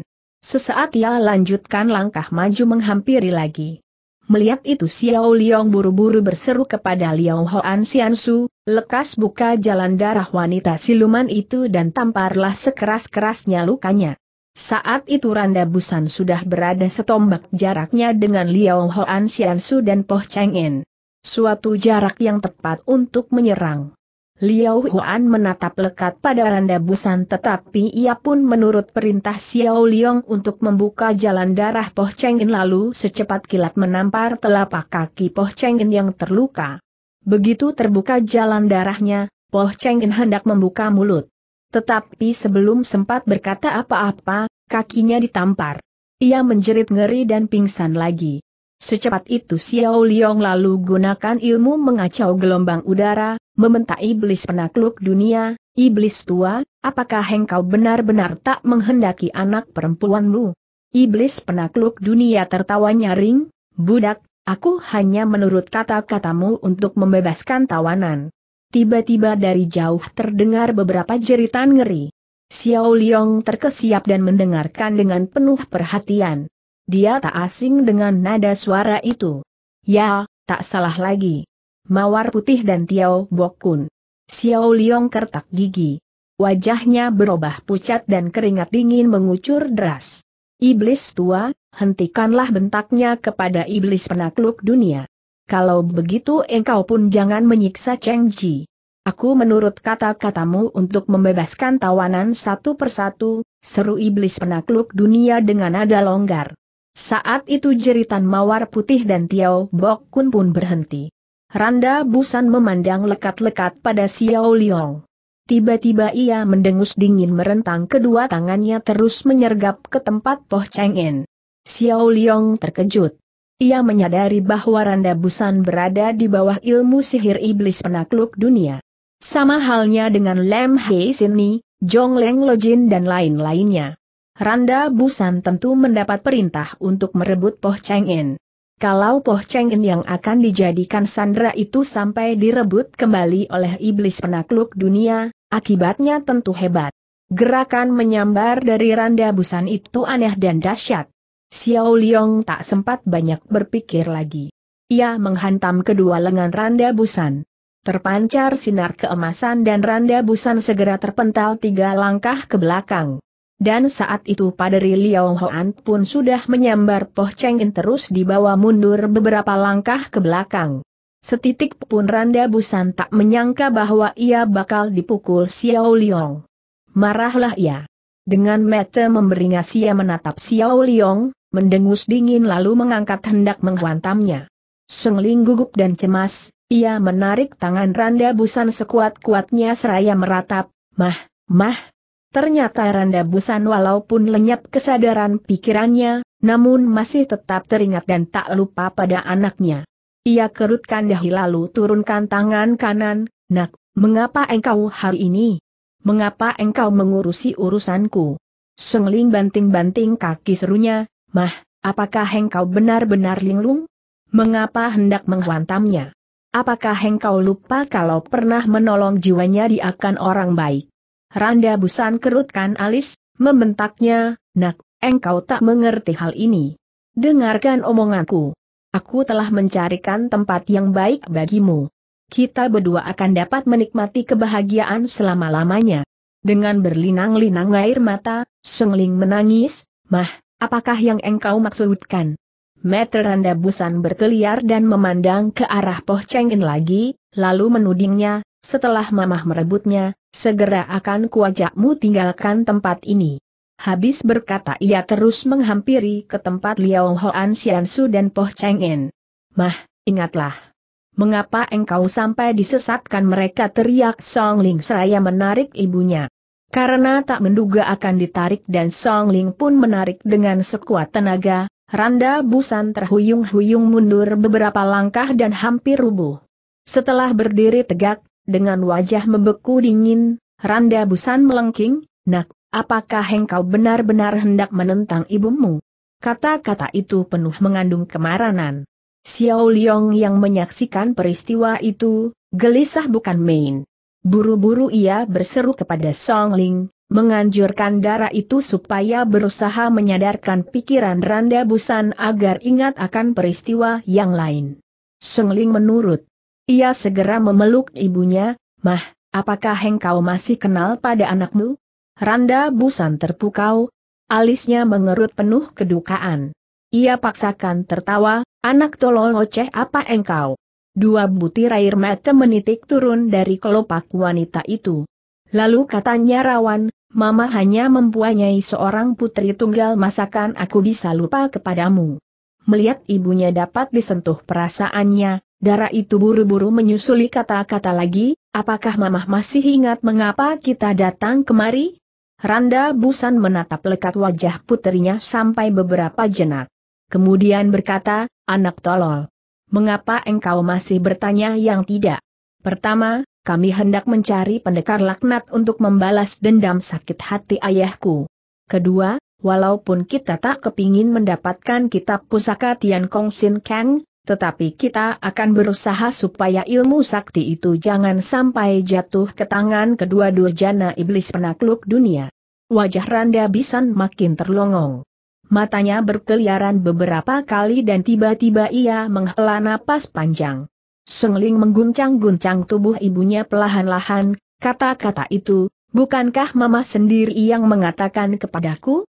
Sesaat ia lanjutkan langkah maju menghampiri lagi. Melihat itu Xiao Liong buru-buru berseru kepada Liao Hoan Xiansu, lekas buka jalan darah wanita siluman itu dan tamparlah sekeras-kerasnya lukanya. Saat itu Randa Busan sudah berada setombak jaraknya dengan Liao Hoan Xiansu dan Poh Cheng In. Suatu jarak yang tepat untuk menyerang. Liao Huan menatap lekat pada randa busan tetapi ia pun menurut perintah Xiao Liang untuk membuka jalan darah Poh Chengin lalu secepat kilat menampar telapak kaki Poh Chengin yang terluka. Begitu terbuka jalan darahnya, Poh Chengin hendak membuka mulut. Tetapi sebelum sempat berkata apa-apa, kakinya ditampar. Ia menjerit ngeri dan pingsan lagi. Secepat itu Xiao Liong lalu gunakan ilmu mengacau gelombang udara, meminta iblis penakluk dunia, iblis tua, apakah engkau benar-benar tak menghendaki anak perempuanmu? Iblis penakluk dunia tertawa nyaring, budak, aku hanya menurut kata-katamu untuk membebaskan tawanan. Tiba-tiba dari jauh terdengar beberapa jeritan ngeri. Xiao Liong terkesiap dan mendengarkan dengan penuh perhatian. Dia tak asing dengan nada suara itu. Ya, tak salah lagi. Mawar putih dan Tiao Bokun. Xiao Liong kertak gigi. Wajahnya berubah pucat dan keringat dingin mengucur deras. Iblis tua, hentikanlah bentaknya kepada iblis penakluk dunia. Kalau begitu engkau pun jangan menyiksa Cheng Ji. Aku menurut kata-katamu untuk membebaskan tawanan satu persatu, seru iblis penakluk dunia dengan nada longgar. Saat itu jeritan mawar putih dan Tiao Bok Kun pun berhenti. Randa Busan memandang lekat-lekat pada Xiao Liong. Tiba-tiba ia mendengus dingin merentang kedua tangannya terus menyergap ke tempat Poh Cheng In. Xiao Liong terkejut. Ia menyadari bahwa Randa Busan berada di bawah ilmu sihir iblis penakluk dunia. Sama halnya dengan Lem Hei Ni, Jong Leng Jin dan lain-lainnya. Randa Busan tentu mendapat perintah untuk merebut Poh Cheng In. Kalau Poh Cheng In yang akan dijadikan sandera itu sampai direbut kembali oleh iblis penakluk dunia, akibatnya tentu hebat. Gerakan menyambar dari Randa Busan itu aneh dan dahsyat. Xiao Liong tak sempat banyak berpikir lagi. Ia menghantam kedua lengan Randa Busan. Terpancar sinar keemasan dan Randa Busan segera terpental tiga langkah ke belakang. Dan saat itu Padri Liao Hoan pun sudah menyambar Poh Cheng In terus dibawa mundur beberapa langkah ke belakang. Setitik pun Randa Busan tak menyangka bahwa ia bakal dipukul Xiao Liong. Marahlah ia. Dengan mata memberingas ia menatap Xiao Liong, mendengus dingin lalu mengangkat hendak menghantamnya. Sengling gugup dan cemas, ia menarik tangan Randa Busan sekuat-kuatnya seraya meratap, mah, mah, Ternyata Randa Busan walaupun lenyap kesadaran pikirannya, namun masih tetap teringat dan tak lupa pada anaknya. Ia kerutkan dahi lalu turunkan tangan kanan, Nak, mengapa engkau hari ini? Mengapa engkau mengurusi urusanku? Sengling banting-banting kaki serunya, Mah, apakah engkau benar-benar linglung? Mengapa hendak menghantamnya? Apakah engkau lupa kalau pernah menolong jiwanya diakan orang baik? Randa Busan kerutkan alis, membentaknya, nak, engkau tak mengerti hal ini. Dengarkan omonganku. Aku telah mencarikan tempat yang baik bagimu. Kita berdua akan dapat menikmati kebahagiaan selama-lamanya. Dengan berlinang-linang air mata, Sengling menangis, Mah, apakah yang engkau maksudkan? Meter Randa Busan berkeliar dan memandang ke arah Poh Chengin lagi, lalu menudingnya, setelah mamah merebutnya, segera akan kuajakmu tinggalkan tempat ini. Habis berkata ia terus menghampiri ke tempat Liao Hoan Xiansu dan Poh Chengen. Mah, ingatlah. Mengapa engkau sampai disesatkan mereka teriak Song Ling seraya menarik ibunya. Karena tak menduga akan ditarik dan Song Ling pun menarik dengan sekuat tenaga, Randa Busan terhuyung-huyung mundur beberapa langkah dan hampir rubuh. Setelah berdiri tegak, dengan wajah membeku dingin, Randa Busan melengking, nak, apakah engkau benar-benar hendak menentang ibumu? Kata-kata itu penuh mengandung kemarahan. Xiao Liong yang menyaksikan peristiwa itu, gelisah bukan main. Buru-buru ia berseru kepada Song Ling, menganjurkan darah itu supaya berusaha menyadarkan pikiran Randa Busan agar ingat akan peristiwa yang lain. Song Ling menurut ia segera memeluk ibunya, Mah, apakah engkau masih kenal pada anakmu? Randa Busan terpukau, alisnya mengerut penuh kedukaan. Ia paksakan tertawa, anak tolol oceh apa engkau? Dua butir air mata menitik turun dari kelopak wanita itu. Lalu katanya rawan, Mama hanya mempunyai seorang putri tunggal masakan aku bisa lupa kepadamu. Melihat ibunya dapat disentuh perasaannya, Darah itu buru-buru menyusuli kata-kata lagi, apakah mamah masih ingat mengapa kita datang kemari? Randa Busan menatap lekat wajah putrinya sampai beberapa jenak. Kemudian berkata, anak tolol. Mengapa engkau masih bertanya yang tidak? Pertama, kami hendak mencari pendekar laknat untuk membalas dendam sakit hati ayahku. Kedua, walaupun kita tak kepingin mendapatkan kitab pusaka Tian Kong Sin Kang, tetapi kita akan berusaha supaya ilmu sakti itu jangan sampai jatuh ke tangan kedua durjana iblis penakluk dunia. Wajah Randa Bisan makin terlongong. Matanya berkeliaran beberapa kali dan tiba-tiba ia menghela napas panjang. Sengling mengguncang-guncang tubuh ibunya pelahan-lahan, kata-kata itu, bukankah mama sendiri yang mengatakan kepadaku?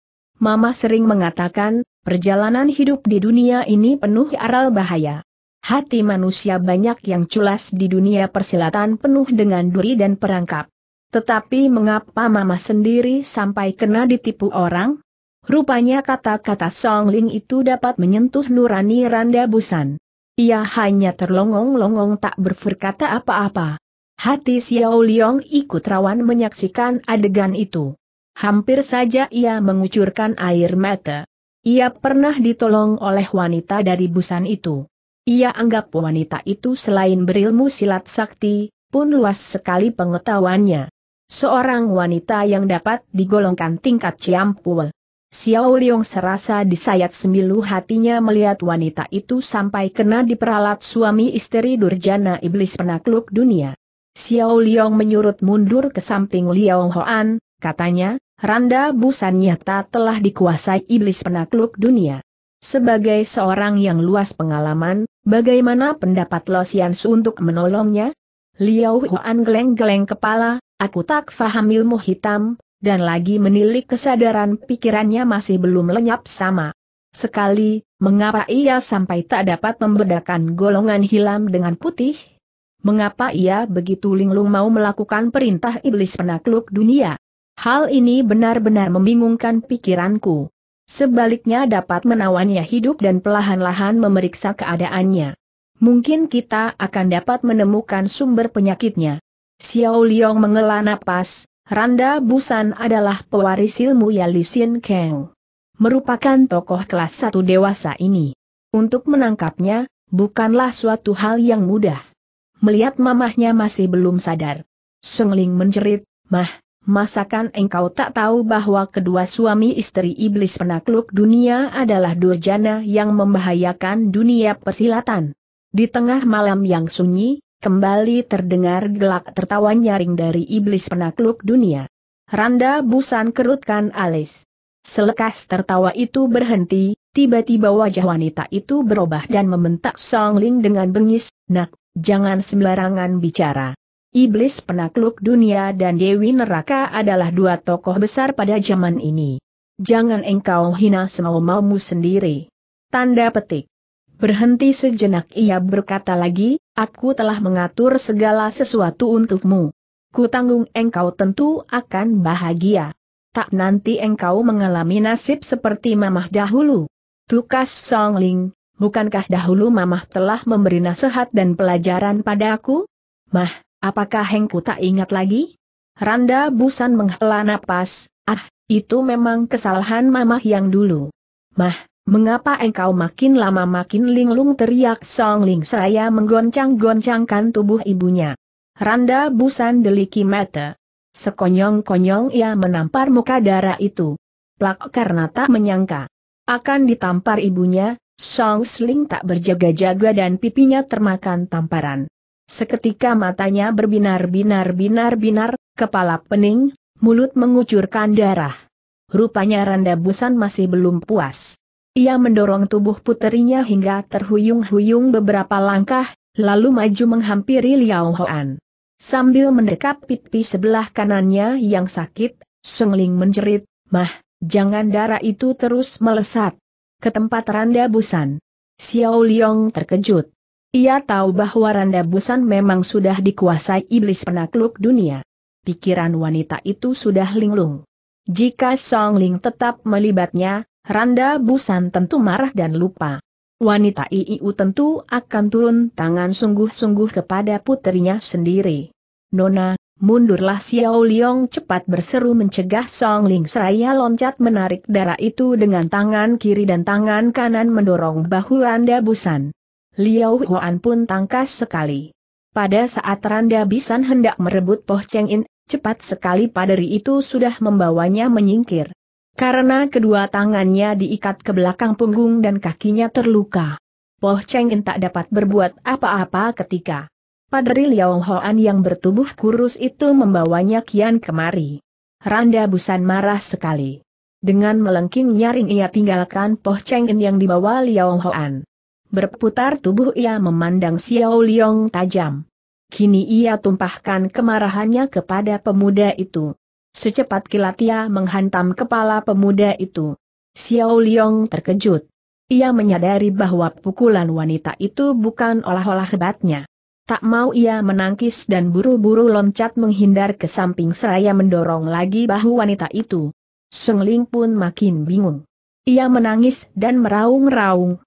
Mama sering mengatakan, perjalanan hidup di dunia ini penuh aral bahaya. Hati manusia banyak yang culas di dunia persilatan penuh dengan duri dan perangkap. Tetapi mengapa mama sendiri sampai kena ditipu orang? Rupanya kata-kata Song Ling itu dapat menyentuh nurani Randa Busan. Ia hanya terlongong-longong tak berkata apa-apa. Hati Xiao Liong ikut rawan menyaksikan adegan itu. Hampir saja ia mengucurkan air mata. Ia pernah ditolong oleh wanita dari busan itu. Ia anggap wanita itu selain berilmu silat sakti, pun luas sekali pengetahuannya. Seorang wanita yang dapat digolongkan tingkat ciampul. Xiao Liong serasa disayat semilu hatinya melihat wanita itu sampai kena diperalat suami istri Durjana Iblis penakluk dunia. Xiao Liong menyurut mundur ke samping Liao Hoan, katanya, Randa Busan nyata telah dikuasai iblis penakluk dunia. Sebagai seorang yang luas pengalaman, bagaimana pendapat Su untuk menolongnya? Liao Huan geleng-geleng kepala, aku tak faham ilmu hitam, dan lagi menilik kesadaran pikirannya masih belum lenyap sama. Sekali, mengapa ia sampai tak dapat membedakan golongan hilam dengan putih? Mengapa ia begitu linglung mau melakukan perintah iblis penakluk dunia? Hal ini benar-benar membingungkan pikiranku. Sebaliknya dapat menawannya hidup dan pelahan-lahan memeriksa keadaannya. Mungkin kita akan dapat menemukan sumber penyakitnya. Xiao Liang mengela napas, Randa Busan adalah pewaris ilmu Yalisin Keng. Kang. Merupakan tokoh kelas satu dewasa ini. Untuk menangkapnya, bukanlah suatu hal yang mudah. Melihat mamahnya masih belum sadar. Sengling menjerit, Mah, Masakan engkau tak tahu bahwa kedua suami istri iblis penakluk dunia adalah durjana yang membahayakan dunia persilatan. Di tengah malam yang sunyi, kembali terdengar gelak tertawa nyaring dari iblis penakluk dunia. Randa Busan kerutkan alis. Selekas tertawa itu berhenti, tiba-tiba wajah wanita itu berubah dan membentak Song Ling dengan bengis, nak, jangan sembarangan bicara. Iblis penakluk dunia dan Dewi Neraka adalah dua tokoh besar pada zaman ini. Jangan engkau hina semau-maumu sendiri. Tanda petik. Berhenti sejenak ia berkata lagi, aku telah mengatur segala sesuatu untukmu. Ku tanggung engkau tentu akan bahagia. Tak nanti engkau mengalami nasib seperti mamah dahulu. Tukas Song Ling. bukankah dahulu mamah telah memberi nasihat dan pelajaran padaku? Mah, Apakah Hengku tak ingat lagi? Randa Busan menghela napas, ah, itu memang kesalahan mamah yang dulu. Mah, mengapa engkau makin lama makin linglung teriak Song Ling seraya menggoncang-goncangkan tubuh ibunya. Randa Busan deliki mata. Sekonyong-konyong ia menampar muka darah itu. Plak karena tak menyangka. Akan ditampar ibunya, Song Sling tak berjaga-jaga dan pipinya termakan tamparan. Seketika matanya berbinar-binar-binar-binar, kepala pening, mulut mengucurkan darah. Rupanya Randa Busan masih belum puas. Ia mendorong tubuh puterinya hingga terhuyung-huyung beberapa langkah, lalu maju menghampiri Liao Hoan. Sambil mendekap pipi sebelah kanannya yang sakit, Sengling menjerit, Mah, jangan darah itu terus melesat. Ke tempat Randa Busan. Xiao Liong terkejut. Ia tahu bahwa Randa Busan memang sudah dikuasai iblis penakluk dunia. Pikiran wanita itu sudah linglung. Jika Song Ling tetap melibatnya, Randa Busan tentu marah dan lupa. Wanita IIU tentu akan turun tangan sungguh-sungguh kepada putrinya sendiri. Nona, mundurlah Xiao Liong cepat berseru mencegah Song Ling seraya loncat menarik darah itu dengan tangan kiri dan tangan kanan mendorong bahu Randa Busan. Liao Huan pun tangkas sekali. Pada saat Randa Bisan hendak merebut Poh Cheng In, cepat sekali paderi itu sudah membawanya menyingkir. Karena kedua tangannya diikat ke belakang punggung dan kakinya terluka. Poh Cheng In tak dapat berbuat apa-apa ketika Paderi Liao Huan yang bertubuh kurus itu membawanya kian kemari. Randa Busan marah sekali. Dengan melengking nyaring ia tinggalkan Poh Cheng In yang dibawa Liao Huan. Berputar tubuh ia memandang Xiao Liong tajam. Kini ia tumpahkan kemarahannya kepada pemuda itu. Secepat kilat ia menghantam kepala pemuda itu. Xiao Liong terkejut. Ia menyadari bahwa pukulan wanita itu bukan olah-olah hebatnya. Tak mau ia menangkis dan buru-buru loncat menghindar ke samping seraya mendorong lagi bahu wanita itu. Sengling pun makin bingung. Ia menangis dan meraung-raung,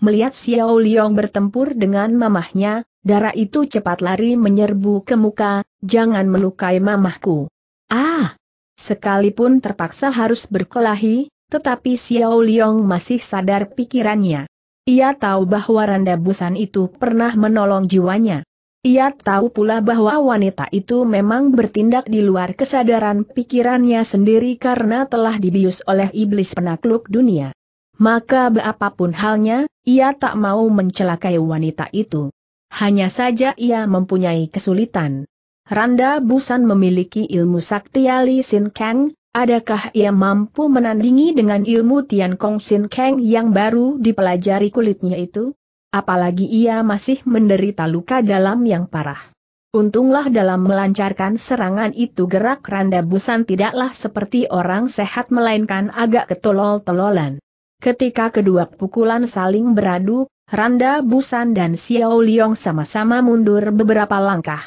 Melihat Xiao Liong bertempur dengan mamahnya, darah itu cepat lari menyerbu ke muka, jangan melukai mamahku. Ah! Sekalipun terpaksa harus berkelahi, tetapi Xiao Liong masih sadar pikirannya. Ia tahu bahwa Randa Busan itu pernah menolong jiwanya. Ia tahu pula bahwa wanita itu memang bertindak di luar kesadaran pikirannya sendiri karena telah dibius oleh iblis penakluk dunia maka berapapun halnya, ia tak mau mencelakai wanita itu. Hanya saja ia mempunyai kesulitan. Randa Busan memiliki ilmu sakti Ali Sin Kang, adakah ia mampu menandingi dengan ilmu Tian Kong Sin Kang yang baru dipelajari kulitnya itu? Apalagi ia masih menderita luka dalam yang parah. Untunglah dalam melancarkan serangan itu gerak Randa Busan tidaklah seperti orang sehat melainkan agak ketolol-tololan. Ketika kedua pukulan saling beradu, Randa Busan dan Xiao Liong sama-sama mundur beberapa langkah.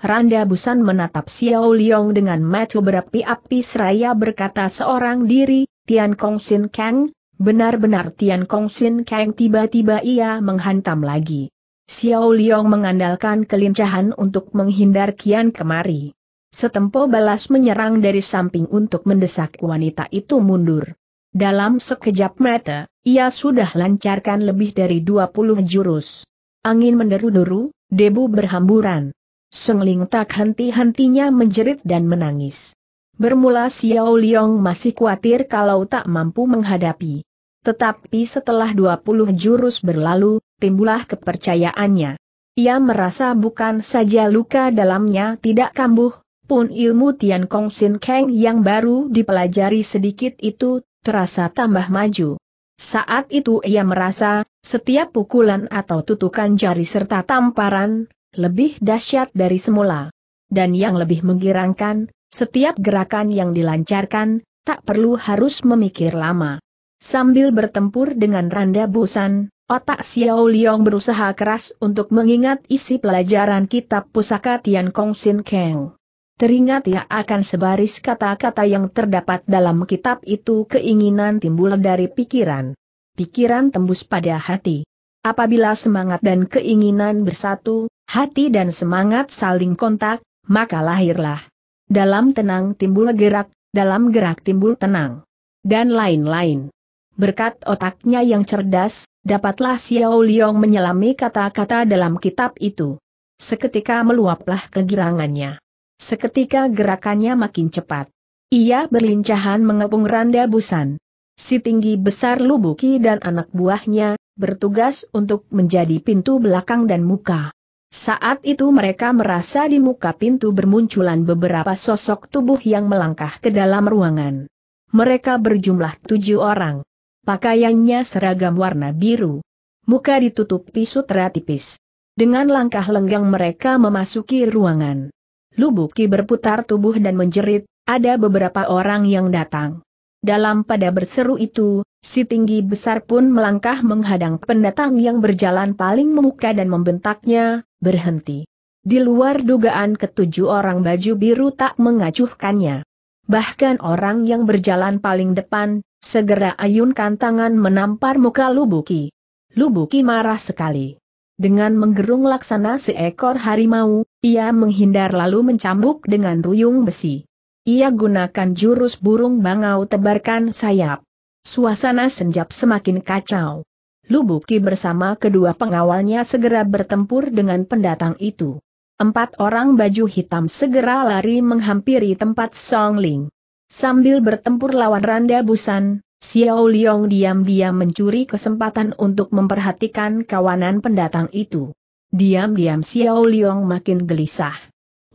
Randa Busan menatap Xiao Liong dengan mata berapi-api seraya berkata seorang diri, Tian Kong Sin Kang, benar-benar Tian Kong Sin Kang tiba-tiba ia menghantam lagi. Xiao Liong mengandalkan kelincahan untuk menghindar kian kemari. Setempo balas menyerang dari samping untuk mendesak wanita itu mundur. Dalam sekejap mata, ia sudah lancarkan lebih dari 20 jurus. Angin menderu-deru, debu berhamburan. Sengling tak henti-hentinya menjerit dan menangis. Bermula Xiao Liong masih khawatir kalau tak mampu menghadapi. Tetapi setelah 20 jurus berlalu, timbullah kepercayaannya. Ia merasa bukan saja luka dalamnya tidak kambuh, pun ilmu Tian Kong Sin Kang yang baru dipelajari sedikit itu terasa tambah maju. Saat itu ia merasa, setiap pukulan atau tutukan jari serta tamparan, lebih dahsyat dari semula. Dan yang lebih menggirangkan, setiap gerakan yang dilancarkan, tak perlu harus memikir lama. Sambil bertempur dengan randa Busan, otak Xiao Liang berusaha keras untuk mengingat isi pelajaran kitab pusaka Tian Kong Sin Keng. Teringat ia akan sebaris kata-kata yang terdapat dalam kitab itu keinginan timbul dari pikiran. Pikiran tembus pada hati. Apabila semangat dan keinginan bersatu, hati dan semangat saling kontak, maka lahirlah. Dalam tenang timbul gerak, dalam gerak timbul tenang. Dan lain-lain. Berkat otaknya yang cerdas, dapatlah Xiao Liong menyelami kata-kata dalam kitab itu. Seketika meluaplah kegirangannya. Seketika gerakannya makin cepat. Ia berlincahan mengepung randa busan. Si tinggi besar Lubuki dan anak buahnya, bertugas untuk menjadi pintu belakang dan muka. Saat itu mereka merasa di muka pintu bermunculan beberapa sosok tubuh yang melangkah ke dalam ruangan. Mereka berjumlah tujuh orang. Pakaiannya seragam warna biru. Muka ditutupi sutra tipis. Dengan langkah lenggang mereka memasuki ruangan. Lubuki berputar tubuh dan menjerit, ada beberapa orang yang datang. Dalam pada berseru itu, si tinggi besar pun melangkah menghadang pendatang yang berjalan paling memuka dan membentaknya, berhenti. Di luar dugaan ketujuh orang baju biru tak mengacuhkannya. Bahkan orang yang berjalan paling depan, segera ayunkan tangan menampar muka Lubuki. Lubuki marah sekali. Dengan menggerung laksana seekor harimau, ia menghindar lalu mencambuk dengan ruyung besi. Ia gunakan jurus burung bangau tebarkan sayap. Suasana senjap semakin kacau. Lubuki bersama kedua pengawalnya segera bertempur dengan pendatang itu. Empat orang baju hitam segera lari menghampiri tempat Song Ling, Sambil bertempur lawan Randa Busan, Xiao Liang diam-diam mencuri kesempatan untuk memperhatikan kawanan pendatang itu. Diam-diam Xiao Liang makin gelisah.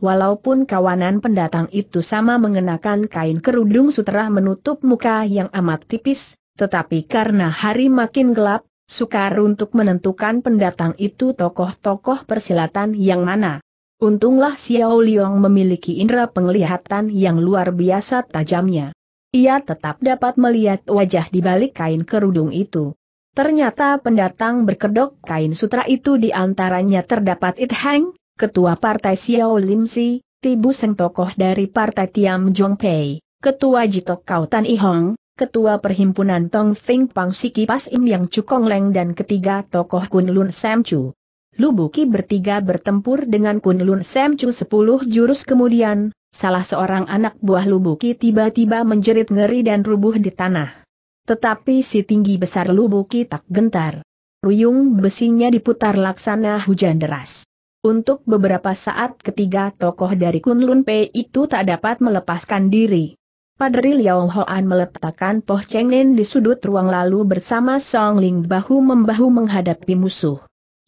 Walaupun kawanan pendatang itu sama mengenakan kain kerudung sutera menutup muka yang amat tipis, tetapi karena hari makin gelap, sukar untuk menentukan pendatang itu tokoh-tokoh persilatan yang mana. Untunglah Xiao Liang memiliki indera penglihatan yang luar biasa tajamnya. Ia tetap dapat melihat wajah di balik kain kerudung itu. Ternyata pendatang berkedok kain sutra itu di antaranya terdapat It Hang, Ketua Partai Xiao Lim Si, Tibu Seng Tokoh dari Partai Tiam Jong Pei, Ketua Jitok Kau Tan I Hong, Ketua Perhimpunan Tong Feng Pang Siki Pas Im Yang Cukong Leng dan ketiga tokoh Kun Lun Sam Chu. Lubuki bertiga bertempur dengan Kunlun Semcu sepuluh jurus kemudian, salah seorang anak buah Lubuki tiba-tiba menjerit ngeri dan rubuh di tanah. Tetapi si tinggi besar Lubuki tak gentar. Ruyung besinya diputar laksana hujan deras. Untuk beberapa saat ketiga tokoh dari Kunlun P itu tak dapat melepaskan diri. Padri Liao Hoan meletakkan Poh Cheng Nen di sudut ruang lalu bersama Song Ling bahu-membahu menghadapi musuh.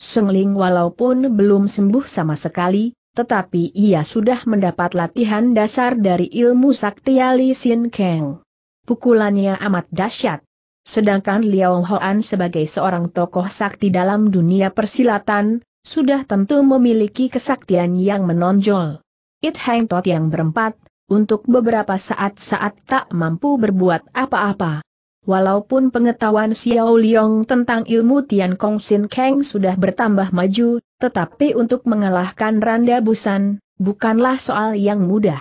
Sengling walaupun belum sembuh sama sekali, tetapi ia sudah mendapat latihan dasar dari ilmu sakti Ali Sin Kang. Pukulannya amat dahsyat. Sedangkan Liao Hoan sebagai seorang tokoh sakti dalam dunia persilatan, sudah tentu memiliki kesaktian yang menonjol. It Hang Tot yang berempat, untuk beberapa saat-saat tak mampu berbuat apa-apa. Walaupun pengetahuan Xiao Liong tentang ilmu Tian Kong Sin Kang sudah bertambah maju, tetapi untuk mengalahkan Randa Busan, bukanlah soal yang mudah.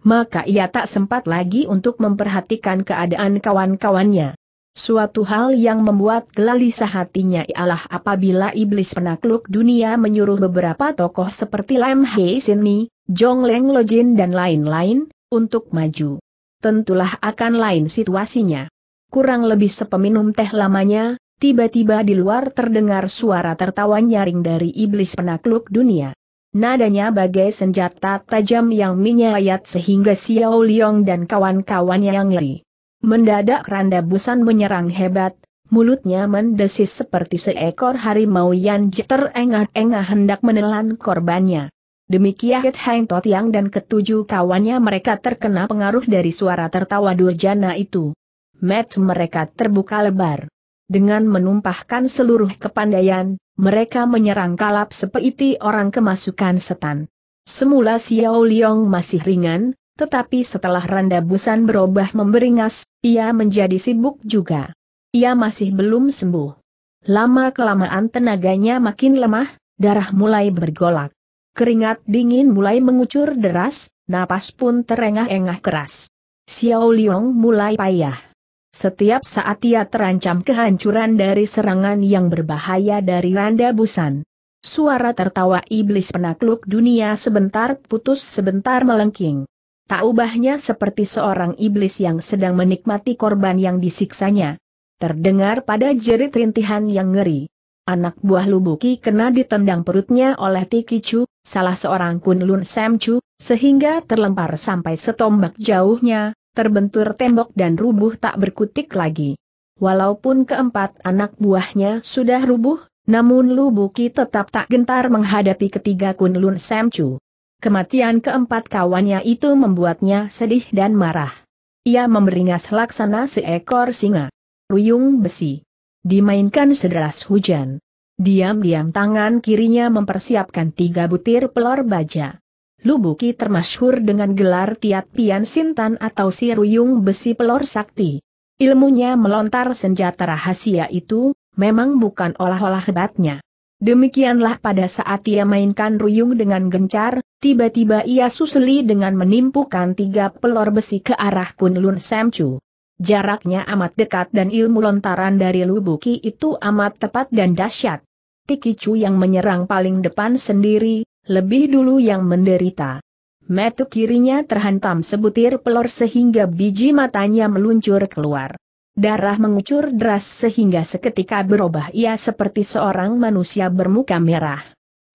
Maka ia tak sempat lagi untuk memperhatikan keadaan kawan-kawannya. Suatu hal yang membuat gelisah hatinya ialah apabila iblis penakluk dunia menyuruh beberapa tokoh seperti Lam Hei Sinni, Jong Leng Jin dan lain-lain, untuk maju. Tentulah akan lain situasinya kurang lebih sepeminum teh lamanya, tiba-tiba di luar terdengar suara tertawa nyaring dari iblis penakluk dunia. Nadanya bagai senjata tajam yang menyayat sehingga Xiao Liong dan kawan-kawannya yang ngeri. Mendadak randa busan menyerang hebat, mulutnya mendesis seperti seekor harimau yang terengah engah hendak menelan korbannya. Demikian Ket Heng yang dan ketujuh kawannya mereka terkena pengaruh dari suara tertawa durjana itu. Met mereka terbuka lebar. Dengan menumpahkan seluruh kepandaian, mereka menyerang kalap sepeiti orang kemasukan setan. Semula Xiao Liong masih ringan, tetapi setelah randa busan berubah memberingas, ia menjadi sibuk juga. Ia masih belum sembuh. Lama-kelamaan tenaganya makin lemah, darah mulai bergolak. Keringat dingin mulai mengucur deras, napas pun terengah-engah keras. Xiao Liong mulai payah. Setiap saat ia terancam kehancuran dari serangan yang berbahaya dari Randa Busan. Suara tertawa iblis penakluk dunia sebentar putus sebentar melengking. Tak ubahnya seperti seorang iblis yang sedang menikmati korban yang disiksanya. Terdengar pada jerit rintihan yang ngeri. Anak buah Lubuki kena ditendang perutnya oleh Tiki Chu, salah seorang Kunlun Sam Chu, sehingga terlempar sampai setombak jauhnya, terbentur tembok dan rubuh tak berkutik lagi. Walaupun keempat anak buahnya sudah rubuh, namun Lu Buki tetap tak gentar menghadapi ketiga Kunlun Samchu. Kematian keempat kawannya itu membuatnya sedih dan marah. Ia memeringas laksana seekor singa. Ruyung besi. Dimainkan sederas hujan. Diam-diam tangan kirinya mempersiapkan tiga butir pelor baja. Lubuki termasyhur dengan gelar Tiat Pian Sintan atau Siruyung Besi Pelor Sakti. Ilmunya melontar senjata rahasia itu, memang bukan olah-olah hebatnya. Demikianlah pada saat ia mainkan ruyung dengan gencar, tiba-tiba ia susuli dengan menimpukan tiga pelor besi ke arah Kunlun Samcu. Jaraknya amat dekat dan ilmu lontaran dari Lubuki itu amat tepat dan dahsyat. Tikicu yang menyerang paling depan sendiri, lebih dulu yang menderita. Metu kirinya terhantam sebutir pelor sehingga biji matanya meluncur keluar. Darah mengucur deras sehingga seketika berubah ia seperti seorang manusia bermuka merah.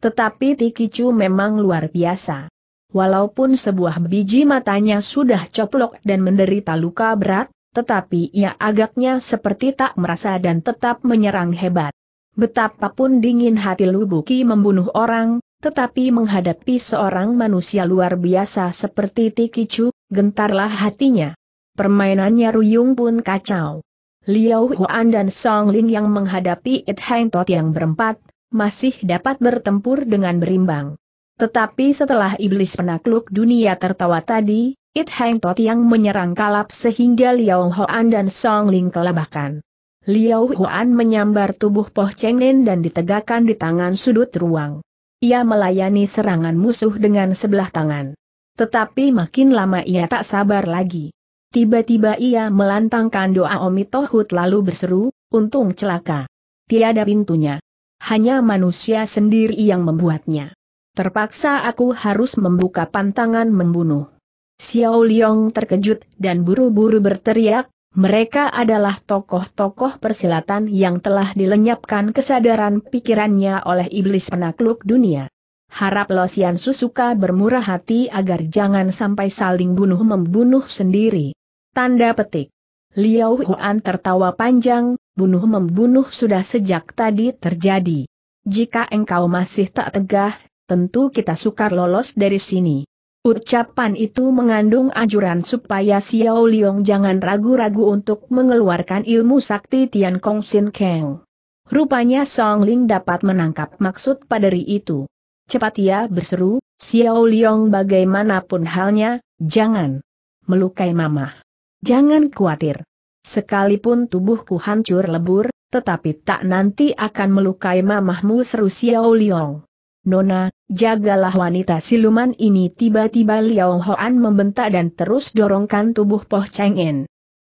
Tetapi Tikicu memang luar biasa. Walaupun sebuah biji matanya sudah coplok dan menderita luka berat, tetapi ia agaknya seperti tak merasa dan tetap menyerang hebat. Betapapun dingin hati Lubuki membunuh orang, tetapi menghadapi seorang manusia luar biasa seperti Tikicu, gentarlah hatinya. Permainannya Ruyung pun kacau. Liao Huan dan Song Ling yang menghadapi It Hang Tot yang berempat, masih dapat bertempur dengan berimbang. Tetapi setelah iblis penakluk dunia tertawa tadi, It Hang Tot yang menyerang kalap sehingga Liao Huan dan Song Ling kelabakan. Liao Huan menyambar tubuh Poh Cheng Lin dan ditegakkan di tangan sudut ruang ia melayani serangan musuh dengan sebelah tangan. Tetapi makin lama ia tak sabar lagi. Tiba-tiba ia melantangkan doa Omitohut lalu berseru, untung celaka. Tiada pintunya. Hanya manusia sendiri yang membuatnya. Terpaksa aku harus membuka pantangan membunuh. Xiao Liong terkejut dan buru-buru berteriak, mereka adalah tokoh-tokoh persilatan yang telah dilenyapkan kesadaran pikirannya oleh iblis penakluk dunia. Harap Losian Susuka bermurah hati agar jangan sampai saling bunuh-membunuh sendiri. Tanda petik. Liao Huan tertawa panjang, bunuh-membunuh sudah sejak tadi terjadi. Jika engkau masih tak tegah, tentu kita sukar lolos dari sini. Ucapan itu mengandung anjuran supaya Xiao Liong jangan ragu-ragu untuk mengeluarkan ilmu sakti Tian Kong Sin Keng. Rupanya Song Ling dapat menangkap maksud paderi itu. Cepat ia berseru, Xiao Liong bagaimanapun halnya, jangan melukai mamah. Jangan khawatir. Sekalipun tubuhku hancur lebur, tetapi tak nanti akan melukai mamahmu seru Xiao Liong. Nona, jagalah wanita siluman ini tiba-tiba Liao Hoan membentak dan terus dorongkan tubuh Poh Cheng In.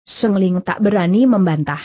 Sengling Ling tak berani membantah.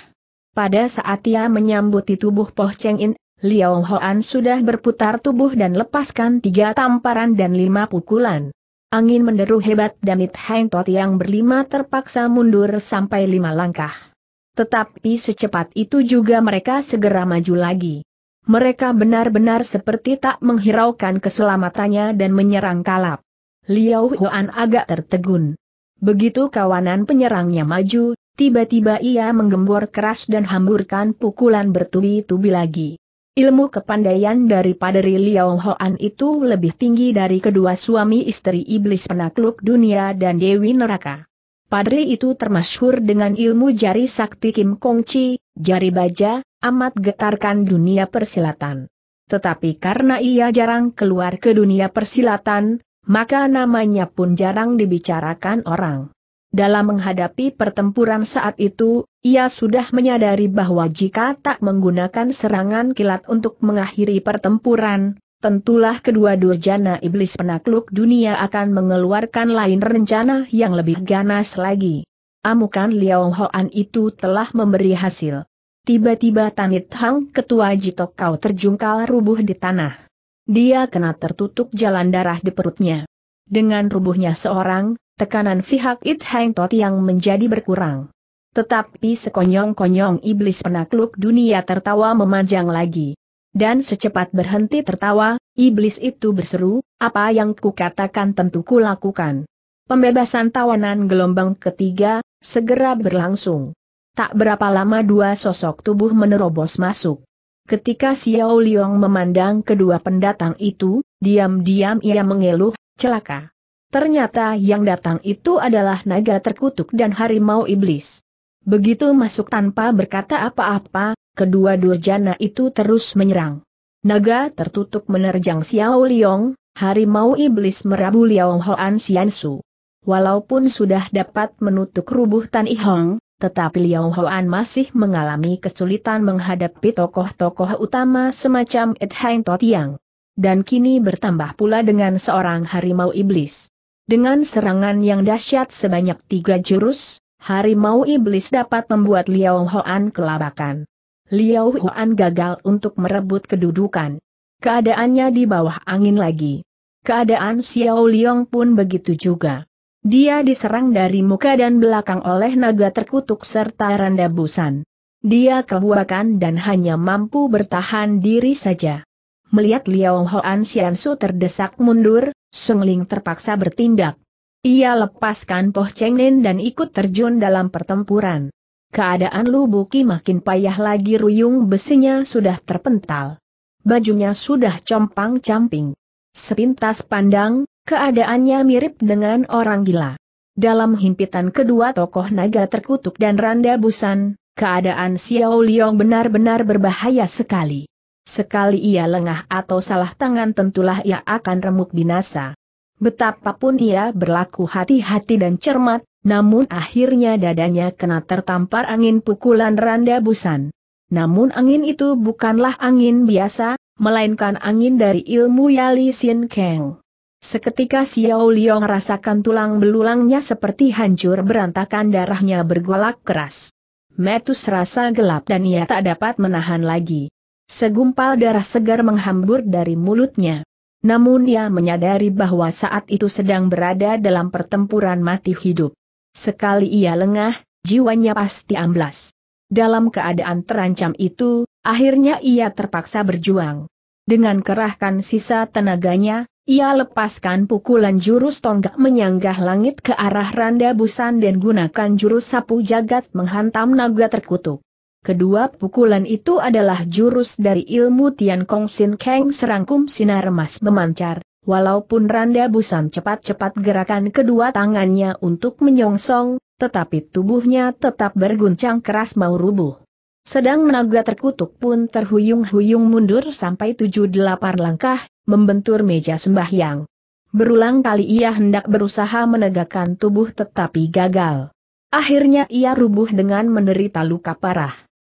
Pada saat ia menyambuti tubuh Poh Cheng In, Liao Hoan sudah berputar tubuh dan lepaskan tiga tamparan dan lima pukulan. Angin menderu hebat dan damit Hang Tot yang berlima terpaksa mundur sampai lima langkah. Tetapi secepat itu juga mereka segera maju lagi mereka benar-benar seperti tak menghiraukan keselamatannya dan menyerang kalap. Liao Huan agak tertegun. Begitu kawanan penyerangnya maju, tiba-tiba ia menggembor keras dan hamburkan pukulan bertubi-tubi lagi. Ilmu kepandaian dari Ri Liao Huan itu lebih tinggi dari kedua suami istri iblis penakluk dunia dan Dewi Neraka. Padri itu termasyhur dengan ilmu jari sakti Kim Kong Chi, jari baja, amat getarkan dunia persilatan. Tetapi karena ia jarang keluar ke dunia persilatan, maka namanya pun jarang dibicarakan orang. Dalam menghadapi pertempuran saat itu, ia sudah menyadari bahwa jika tak menggunakan serangan kilat untuk mengakhiri pertempuran, tentulah kedua durjana iblis penakluk dunia akan mengeluarkan lain rencana yang lebih ganas lagi. Amukan Liao Hoan itu telah memberi hasil. Tiba-tiba Tanit Hang ketua Jitok Kau terjungkal rubuh di tanah. Dia kena tertutup jalan darah di perutnya. Dengan rubuhnya seorang, tekanan pihak It Hang Tot yang menjadi berkurang. Tetapi sekonyong-konyong iblis penakluk dunia tertawa memanjang lagi. Dan secepat berhenti tertawa, iblis itu berseru, apa yang kukatakan tentu kulakukan. Pembebasan tawanan gelombang ketiga, segera berlangsung. Tak berapa lama dua sosok tubuh menerobos masuk. Ketika Xiao Liang memandang kedua pendatang itu, diam-diam ia mengeluh, celaka. Ternyata yang datang itu adalah naga terkutuk dan harimau iblis. Begitu masuk tanpa berkata apa-apa, kedua durjana itu terus menyerang. Naga tertutup menerjang Xiao Liang, harimau iblis merabu Liao Hoan Xiansu. Walaupun sudah dapat menutup rubuh Tan Ihong, tetapi Liao Hoan masih mengalami kesulitan menghadapi tokoh-tokoh utama semacam Ed Hang Totiang. Dan kini bertambah pula dengan seorang harimau iblis. Dengan serangan yang dahsyat sebanyak tiga jurus, harimau iblis dapat membuat Liao Hoan kelabakan. Liao Hoan gagal untuk merebut kedudukan. Keadaannya di bawah angin lagi. Keadaan Xiao Liang pun begitu juga. Dia diserang dari muka dan belakang oleh naga terkutuk serta randa busan. Dia kebuakan dan hanya mampu bertahan diri saja. Melihat Liao Hoan Xiansu terdesak mundur, Sung Ling terpaksa bertindak. Ia lepaskan Poh Cheng Nen dan ikut terjun dalam pertempuran. Keadaan Lu Buki makin payah lagi ruyung besinya sudah terpental. Bajunya sudah compang-camping. Sepintas pandang, keadaannya mirip dengan orang gila. Dalam himpitan kedua tokoh naga terkutuk dan randa busan, keadaan Xiao Liong benar-benar berbahaya sekali. Sekali ia lengah atau salah tangan tentulah ia akan remuk binasa. Betapapun ia berlaku hati-hati dan cermat, namun akhirnya dadanya kena tertampar angin pukulan randa busan. Namun angin itu bukanlah angin biasa, melainkan angin dari ilmu Yali Sin Kang. Seketika Xiao Liong rasakan tulang belulangnya seperti hancur berantakan darahnya bergolak keras. Metus rasa gelap dan ia tak dapat menahan lagi. Segumpal darah segar menghambur dari mulutnya. Namun ia menyadari bahwa saat itu sedang berada dalam pertempuran mati hidup. Sekali ia lengah, jiwanya pasti amblas. Dalam keadaan terancam itu, akhirnya ia terpaksa berjuang. Dengan kerahkan sisa tenaganya, ia lepaskan pukulan jurus tonggak menyanggah langit ke arah randa busan dan gunakan jurus sapu jagat menghantam naga terkutuk. Kedua pukulan itu adalah jurus dari ilmu Tian Kong Sin Kang serangkum sinar emas memancar, walaupun randa busan cepat-cepat gerakan kedua tangannya untuk menyongsong, tetapi tubuhnya tetap berguncang keras mau rubuh. Sedang naga terkutuk pun terhuyung-huyung mundur sampai tujuh delapan langkah, membentur meja sembahyang. Berulang kali ia hendak berusaha menegakkan tubuh tetapi gagal. Akhirnya ia rubuh dengan menderita luka parah.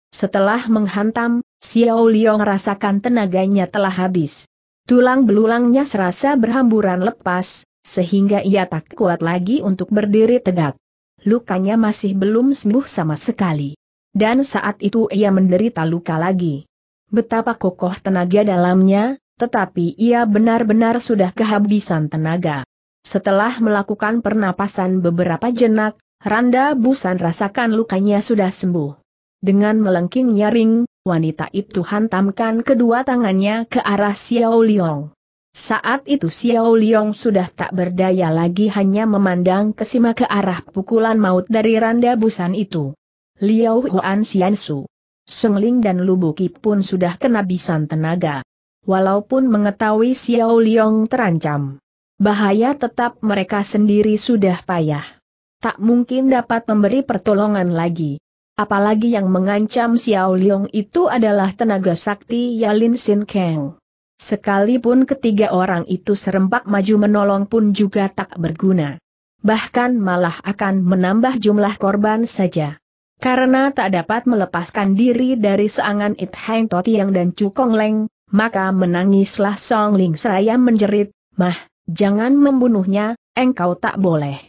Setelah menghantam, Xiao Liong rasakan tenaganya telah habis. Tulang belulangnya serasa berhamburan lepas, sehingga ia tak kuat lagi untuk berdiri tegak lukanya masih belum sembuh sama sekali. Dan saat itu ia menderita luka lagi. Betapa kokoh tenaga dalamnya, tetapi ia benar-benar sudah kehabisan tenaga. Setelah melakukan pernapasan beberapa jenak, Randa Busan rasakan lukanya sudah sembuh. Dengan melengking nyaring, wanita itu hantamkan kedua tangannya ke arah Xiao Liang. Saat itu Xiao Liong sudah tak berdaya lagi hanya memandang kesima ke arah pukulan maut dari randa busan itu. Liao Huan Xiansu, Sengling dan Lubuki pun sudah kena bisan tenaga. Walaupun mengetahui Xiao Liong terancam, bahaya tetap mereka sendiri sudah payah. Tak mungkin dapat memberi pertolongan lagi. Apalagi yang mengancam Xiao Liong itu adalah tenaga sakti Yalin Sin Kang. Sekalipun ketiga orang itu serempak maju menolong pun juga tak berguna. Bahkan malah akan menambah jumlah korban saja. Karena tak dapat melepaskan diri dari seangan It Hang Totiang dan Cukong Leng, maka menangislah Song Ling Seraya menjerit, Mah, jangan membunuhnya, engkau tak boleh.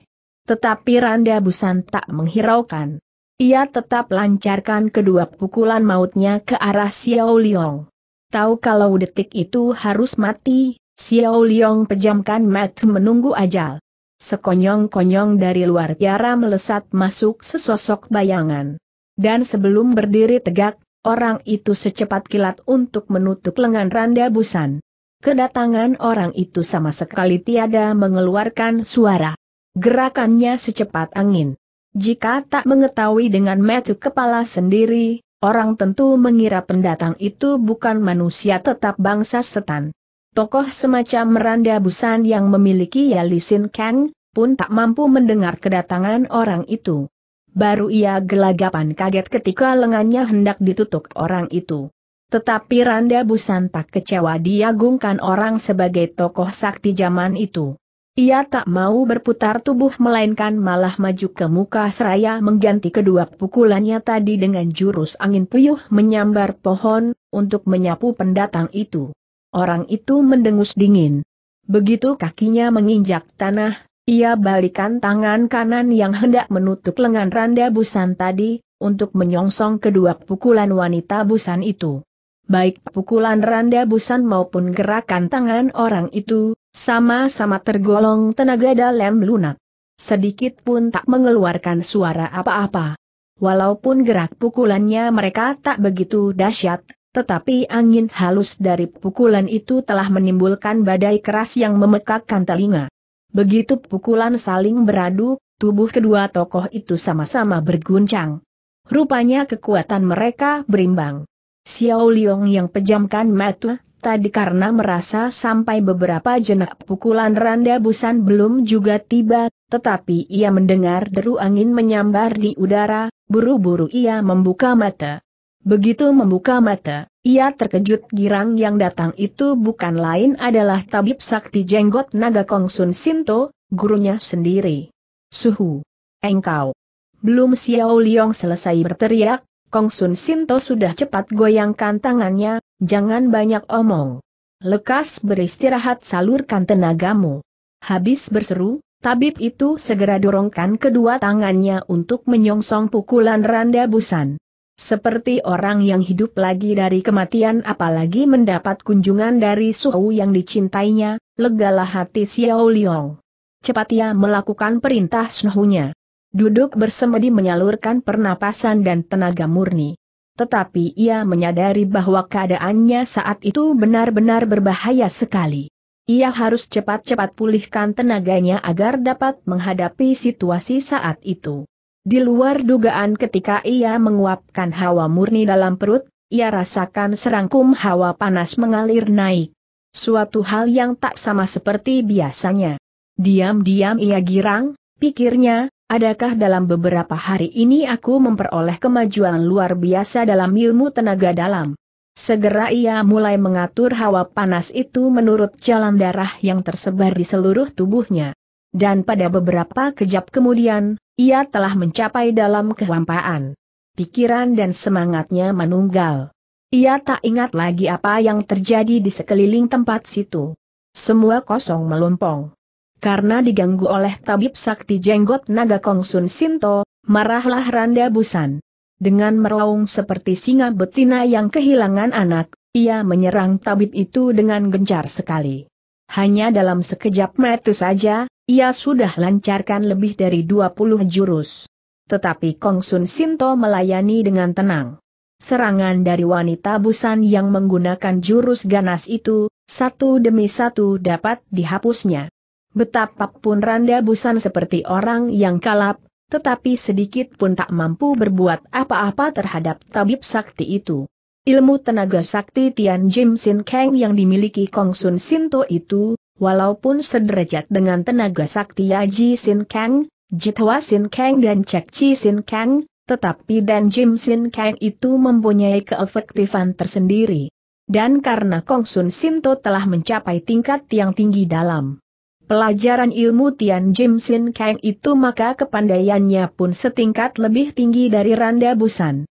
Tetapi Randa Busan tak menghiraukan. Ia tetap lancarkan kedua pukulan mautnya ke arah Xiao Liong tahu kalau detik itu harus mati, Xiao Liang pejamkan mat menunggu ajal. Sekonyong-konyong dari luar tiara melesat masuk sesosok bayangan. Dan sebelum berdiri tegak, orang itu secepat kilat untuk menutup lengan randa busan. Kedatangan orang itu sama sekali tiada mengeluarkan suara. Gerakannya secepat angin. Jika tak mengetahui dengan metu kepala sendiri, Orang tentu mengira pendatang itu bukan manusia tetap bangsa setan. Tokoh semacam Meranda Busan yang memiliki Yalisin Kang, pun tak mampu mendengar kedatangan orang itu. Baru ia gelagapan kaget ketika lengannya hendak ditutup orang itu. Tetapi Randa Busan tak kecewa diagungkan orang sebagai tokoh sakti zaman itu. Ia tak mau berputar tubuh melainkan malah maju ke muka seraya mengganti kedua pukulannya tadi dengan jurus angin puyuh menyambar pohon, untuk menyapu pendatang itu. Orang itu mendengus dingin. Begitu kakinya menginjak tanah, ia balikan tangan kanan yang hendak menutup lengan randa busan tadi, untuk menyongsong kedua pukulan wanita busan itu. Baik pukulan randa busan maupun gerakan tangan orang itu, sama-sama tergolong tenaga dalam lunak. Sedikit pun tak mengeluarkan suara apa-apa. Walaupun gerak pukulannya mereka tak begitu dahsyat, tetapi angin halus dari pukulan itu telah menimbulkan badai keras yang memekakkan telinga. Begitu pukulan saling beradu, tubuh kedua tokoh itu sama-sama berguncang. Rupanya kekuatan mereka berimbang. Xiao Liong yang pejamkan mata, tadi karena merasa sampai beberapa jenak pukulan randa busan belum juga tiba, tetapi ia mendengar deru angin menyambar di udara, buru-buru ia membuka mata. Begitu membuka mata, ia terkejut girang yang datang itu bukan lain adalah tabib sakti jenggot naga Kongsun Sinto, gurunya sendiri. Suhu! Engkau! Belum Xiao Liong selesai berteriak, Kong Kongsun Sinto sudah cepat goyangkan tangannya, Jangan banyak omong. Lekas beristirahat salurkan tenagamu. Habis berseru, tabib itu segera dorongkan kedua tangannya untuk menyongsong pukulan randa busan. Seperti orang yang hidup lagi dari kematian apalagi mendapat kunjungan dari suhu yang dicintainya, legalah hati Xiao Liong. Cepat ia melakukan perintah suhunya. Duduk bersemedi menyalurkan pernapasan dan tenaga murni. Tetapi ia menyadari bahwa keadaannya saat itu benar-benar berbahaya sekali. Ia harus cepat-cepat pulihkan tenaganya agar dapat menghadapi situasi saat itu. Di luar dugaan ketika ia menguapkan hawa murni dalam perut, ia rasakan serangkum hawa panas mengalir naik. Suatu hal yang tak sama seperti biasanya. Diam-diam ia girang, pikirnya, Adakah dalam beberapa hari ini aku memperoleh kemajuan luar biasa dalam ilmu tenaga dalam? Segera ia mulai mengatur hawa panas itu menurut jalan darah yang tersebar di seluruh tubuhnya. Dan pada beberapa kejap kemudian, ia telah mencapai dalam kehampaan. Pikiran dan semangatnya menunggal. Ia tak ingat lagi apa yang terjadi di sekeliling tempat situ. Semua kosong melompong karena diganggu oleh tabib sakti jenggot naga Kongsun Sinto, marahlah Randa Busan. Dengan meraung seperti singa betina yang kehilangan anak, ia menyerang tabib itu dengan gencar sekali. Hanya dalam sekejap mata saja, ia sudah lancarkan lebih dari 20 jurus. Tetapi Kongsun Sinto melayani dengan tenang. Serangan dari wanita busan yang menggunakan jurus ganas itu, satu demi satu dapat dihapusnya. Betapapun Randa Busan seperti orang yang kalap, tetapi sedikit pun tak mampu berbuat apa-apa terhadap tabib sakti itu. Ilmu tenaga sakti Tian Jim Sin Kang yang dimiliki Kong Sun Sinto itu, walaupun sederajat dengan tenaga sakti Yaji Sin Kang, Jitwa Sin Kang dan Cek Chi Sin Kang, tetapi Dan Jim Sin Kang itu mempunyai keefektifan tersendiri. Dan karena Kong Sun Sinto telah mencapai tingkat yang tinggi dalam pelajaran ilmu Tian Jim Sin Kang itu maka kepandaiannya pun setingkat lebih tinggi dari Randa Busan.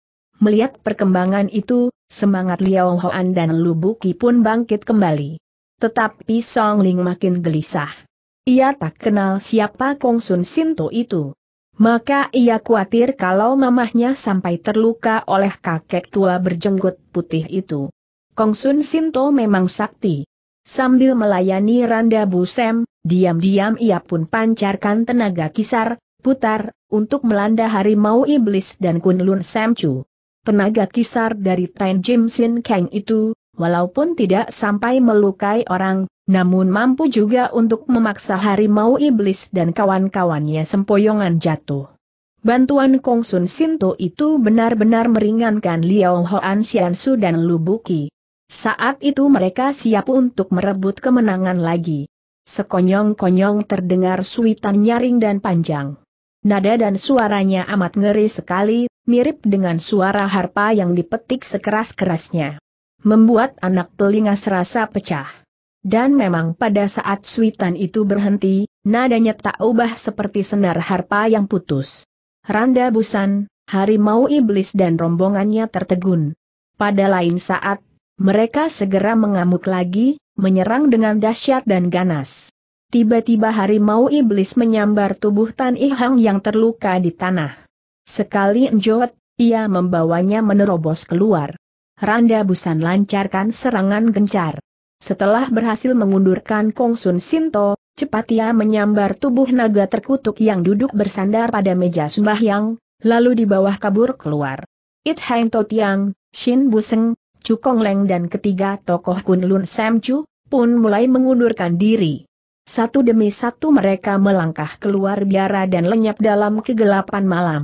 Melihat perkembangan itu, semangat Liao Hoan dan Lu Buki pun bangkit kembali. Tetapi Song Ling makin gelisah. Ia tak kenal siapa Kong Sun Sinto itu. Maka ia khawatir kalau mamahnya sampai terluka oleh kakek tua berjenggot putih itu. Kong Sun Sinto memang sakti. Sambil melayani Randa Busem, diam-diam ia pun pancarkan tenaga kisar, putar, untuk melanda harimau iblis dan kunlun Samcu. Tenaga kisar dari Tain Jim Sin Kang itu, walaupun tidak sampai melukai orang, namun mampu juga untuk memaksa harimau iblis dan kawan-kawannya sempoyongan jatuh. Bantuan Kong Sun Sinto itu benar-benar meringankan Liao Hoan Xiansu dan Lubuki. Saat itu mereka siap untuk merebut kemenangan lagi. Sekonyong-konyong terdengar suitan nyaring dan panjang. Nada dan suaranya amat ngeri sekali, mirip dengan suara harpa yang dipetik sekeras-kerasnya. Membuat anak telinga serasa pecah. Dan memang pada saat suitan itu berhenti, nadanya tak ubah seperti senar harpa yang putus. Randa Busan, harimau iblis dan rombongannya tertegun. Pada lain saat, mereka segera mengamuk lagi, menyerang dengan dahsyat dan ganas. Tiba-tiba harimau iblis menyambar tubuh Tan Ihang yang terluka di tanah. Sekali enjot, ia membawanya menerobos keluar. Randa Busan lancarkan serangan gencar. Setelah berhasil mengundurkan Kongsun Sinto, cepat ia menyambar tubuh naga terkutuk yang duduk bersandar pada meja sembahyang, lalu di bawah kabur keluar. It Hang Totiang, Shin Buseng, Cukong Leng dan ketiga tokoh Kunlun Samchu pun mulai mengundurkan diri. Satu demi satu mereka melangkah keluar biara dan lenyap dalam kegelapan malam.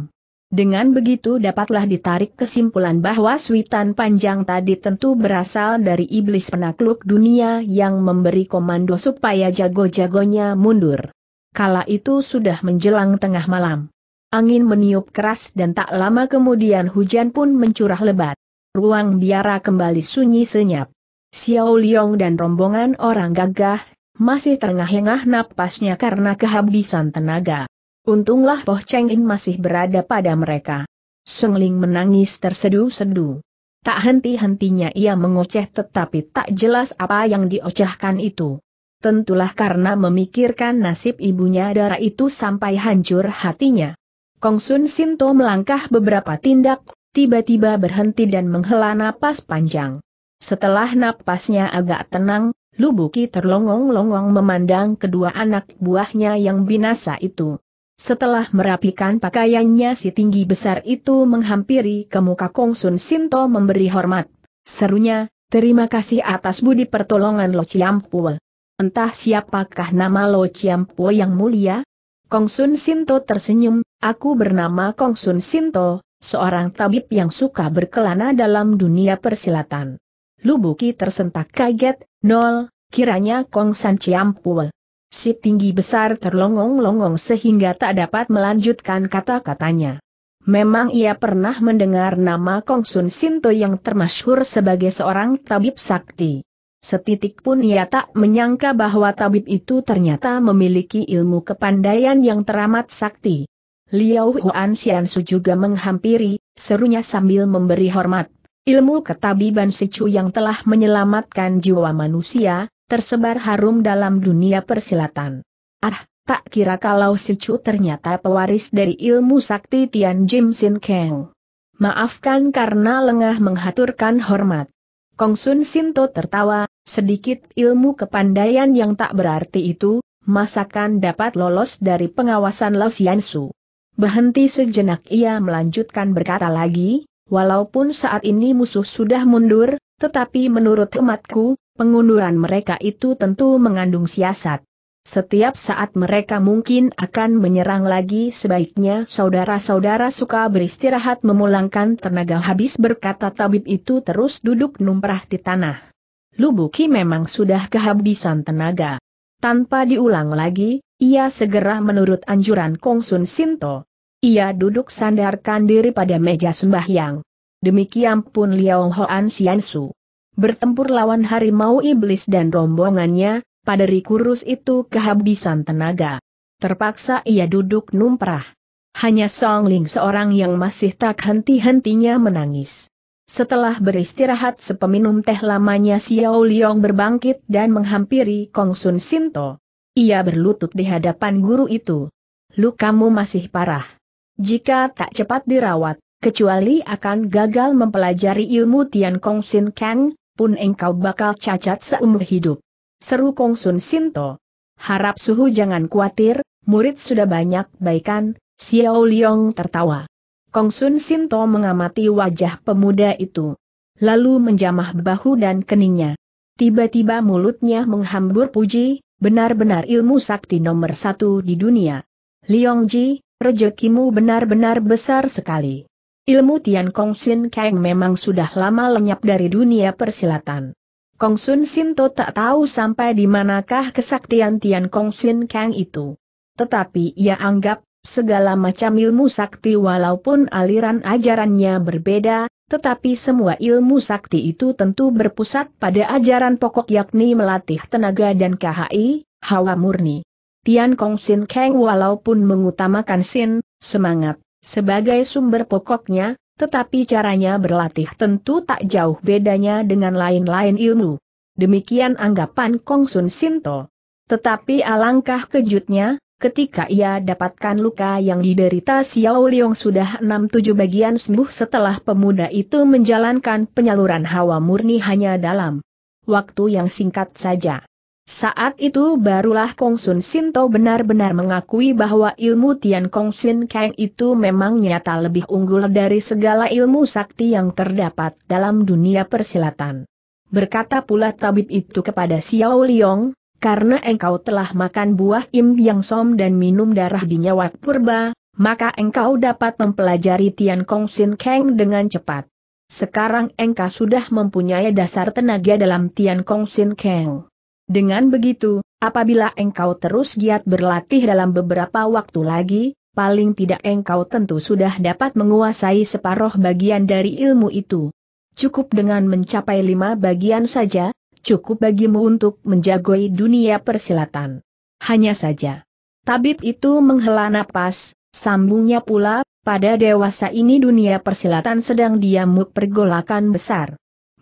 Dengan begitu dapatlah ditarik kesimpulan bahwa suitan panjang tadi tentu berasal dari iblis penakluk dunia yang memberi komando supaya jago-jagonya mundur. Kala itu sudah menjelang tengah malam. Angin meniup keras dan tak lama kemudian hujan pun mencurah lebat ruang biara kembali sunyi senyap. Xiao Liong dan rombongan orang gagah, masih terengah-engah napasnya karena kehabisan tenaga. Untunglah Poh Cheng In masih berada pada mereka. Sengling menangis tersedu-sedu. Tak henti-hentinya ia mengoceh tetapi tak jelas apa yang diocehkan itu. Tentulah karena memikirkan nasib ibunya darah itu sampai hancur hatinya. Kong Sun Sinto melangkah beberapa tindak, tiba-tiba berhenti dan menghela napas panjang. Setelah napasnya agak tenang, Lubuki terlongong-longong memandang kedua anak buahnya yang binasa itu. Setelah merapikan pakaiannya si tinggi besar itu menghampiri ke muka Sun Sinto memberi hormat. Serunya, terima kasih atas budi pertolongan Lo Ciampue. Entah siapakah nama Lo Ciampue yang mulia? Kong Sun Sinto tersenyum, aku bernama Kong Sun Sinto, seorang tabib yang suka berkelana dalam dunia persilatan. Lubuki tersentak kaget, nol, kiranya Kong San Ciampul. Si tinggi besar terlongong-longong sehingga tak dapat melanjutkan kata-katanya. Memang ia pernah mendengar nama Kong Sun Sinto yang termasyhur sebagai seorang tabib sakti. Setitik pun ia tak menyangka bahwa tabib itu ternyata memiliki ilmu kepandaian yang teramat sakti. Liao Huan Xiansu juga menghampiri, serunya sambil memberi hormat. Ilmu ketabiban Sichu yang telah menyelamatkan jiwa manusia, tersebar harum dalam dunia persilatan. Ah, tak kira kalau Sichu ternyata pewaris dari ilmu sakti Tian Jim Sin Kang. Maafkan karena lengah menghaturkan hormat. Kong Sun Sinto tertawa, sedikit ilmu kepandaian yang tak berarti itu, masakan dapat lolos dari pengawasan Lao Xiansu. Berhenti sejenak ia melanjutkan berkata lagi, walaupun saat ini musuh sudah mundur, tetapi menurut umatku, pengunduran mereka itu tentu mengandung siasat. Setiap saat mereka mungkin akan menyerang lagi sebaiknya saudara-saudara suka beristirahat memulangkan tenaga habis berkata tabib itu terus duduk numprah di tanah. Lubuki memang sudah kehabisan tenaga. Tanpa diulang lagi, ia segera menurut anjuran Kong Sun Sinto, ia duduk sandarkan diri pada meja sembahyang. Demikian pun Liao Hoan Xiansu. Bertempur lawan harimau iblis dan rombongannya, pada rikurus itu kehabisan tenaga. Terpaksa ia duduk numprah. Hanya Song Ling seorang yang masih tak henti-hentinya menangis. Setelah beristirahat sepeminum teh lamanya Xiao Liong berbangkit dan menghampiri Kong Sun Sinto. Ia berlutut di hadapan guru itu. Lukamu masih parah. Jika tak cepat dirawat, kecuali akan gagal mempelajari ilmu Tian Kong Sin Kang, pun engkau bakal cacat seumur hidup. Seru Kong Sun Sinto. Harap suhu jangan khawatir, murid sudah banyak baikan, Xiao Liong tertawa. Kong Sun Sinto mengamati wajah pemuda itu. Lalu menjamah bahu dan keningnya. Tiba-tiba mulutnya menghambur puji, benar-benar ilmu sakti nomor satu di dunia. Liong Ji, rejekimu benar-benar besar sekali. Ilmu Tian Kong Sin Kang memang sudah lama lenyap dari dunia persilatan. Kong Sun Sinto tak tahu sampai di manakah kesaktian Tian Kong Sin Kang itu. Tetapi ia anggap, segala macam ilmu sakti walaupun aliran ajarannya berbeda, tetapi semua ilmu sakti itu tentu berpusat pada ajaran pokok yakni melatih tenaga dan KHI, hawa murni. Tian Kong Sin Kang walaupun mengutamakan Sin, semangat, sebagai sumber pokoknya, tetapi caranya berlatih tentu tak jauh bedanya dengan lain-lain ilmu. Demikian anggapan Kong Sun Sinto. Tetapi alangkah kejutnya, ketika ia dapatkan luka yang diderita Xiao Liong sudah 6-7 bagian sembuh setelah pemuda itu menjalankan penyaluran hawa murni hanya dalam waktu yang singkat saja. Saat itu barulah Kong Sun Sinto benar-benar mengakui bahwa ilmu Tian Kong Sin Kang itu memang nyata lebih unggul dari segala ilmu sakti yang terdapat dalam dunia persilatan. Berkata pula tabib itu kepada Xiao Liong, karena engkau telah makan buah im yang som dan minum darah di nyawak purba, maka engkau dapat mempelajari Tian Kong Sin Kang dengan cepat. Sekarang engkau sudah mempunyai dasar tenaga dalam Tian Kong Sin Kang. Dengan begitu, apabila engkau terus giat berlatih dalam beberapa waktu lagi, paling tidak engkau tentu sudah dapat menguasai separuh bagian dari ilmu itu. Cukup dengan mencapai lima bagian saja, cukup bagimu untuk menjagoi dunia persilatan. Hanya saja. Tabib itu menghela napas, sambungnya pula, pada dewasa ini dunia persilatan sedang diamuk pergolakan besar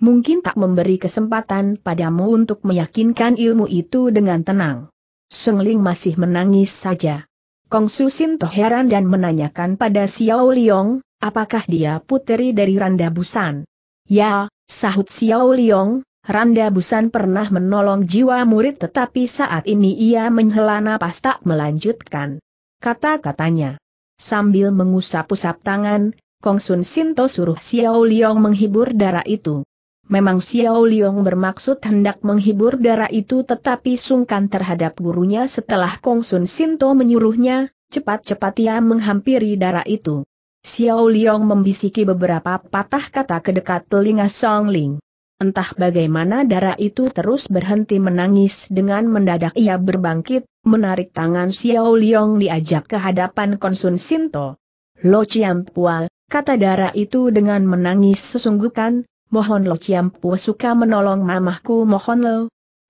mungkin tak memberi kesempatan padamu untuk meyakinkan ilmu itu dengan tenang. Seng Ling masih menangis saja. Kong Susin toheran heran dan menanyakan pada Xiao Liong, apakah dia puteri dari Randa Busan? Ya, sahut Xiao Liong, Randa Busan pernah menolong jiwa murid tetapi saat ini ia menghela napas tak melanjutkan kata-katanya. Sambil mengusap-usap tangan, Kong Sun Sinto suruh Xiao Liong menghibur darah itu. Memang Xiao Liong bermaksud hendak menghibur darah itu tetapi sungkan terhadap gurunya setelah Kong Sun Sinto menyuruhnya, cepat-cepat ia menghampiri darah itu. Xiao Liong membisiki beberapa patah kata ke dekat telinga Song Ling. Entah bagaimana darah itu terus berhenti menangis dengan mendadak ia berbangkit, menarik tangan Xiao Liong diajak ke hadapan Kong Sun Sinto. Lo Chiam Pual, kata darah itu dengan menangis sesungguhkan, Mohon lo Ciampu suka menolong mamahku mohon lo.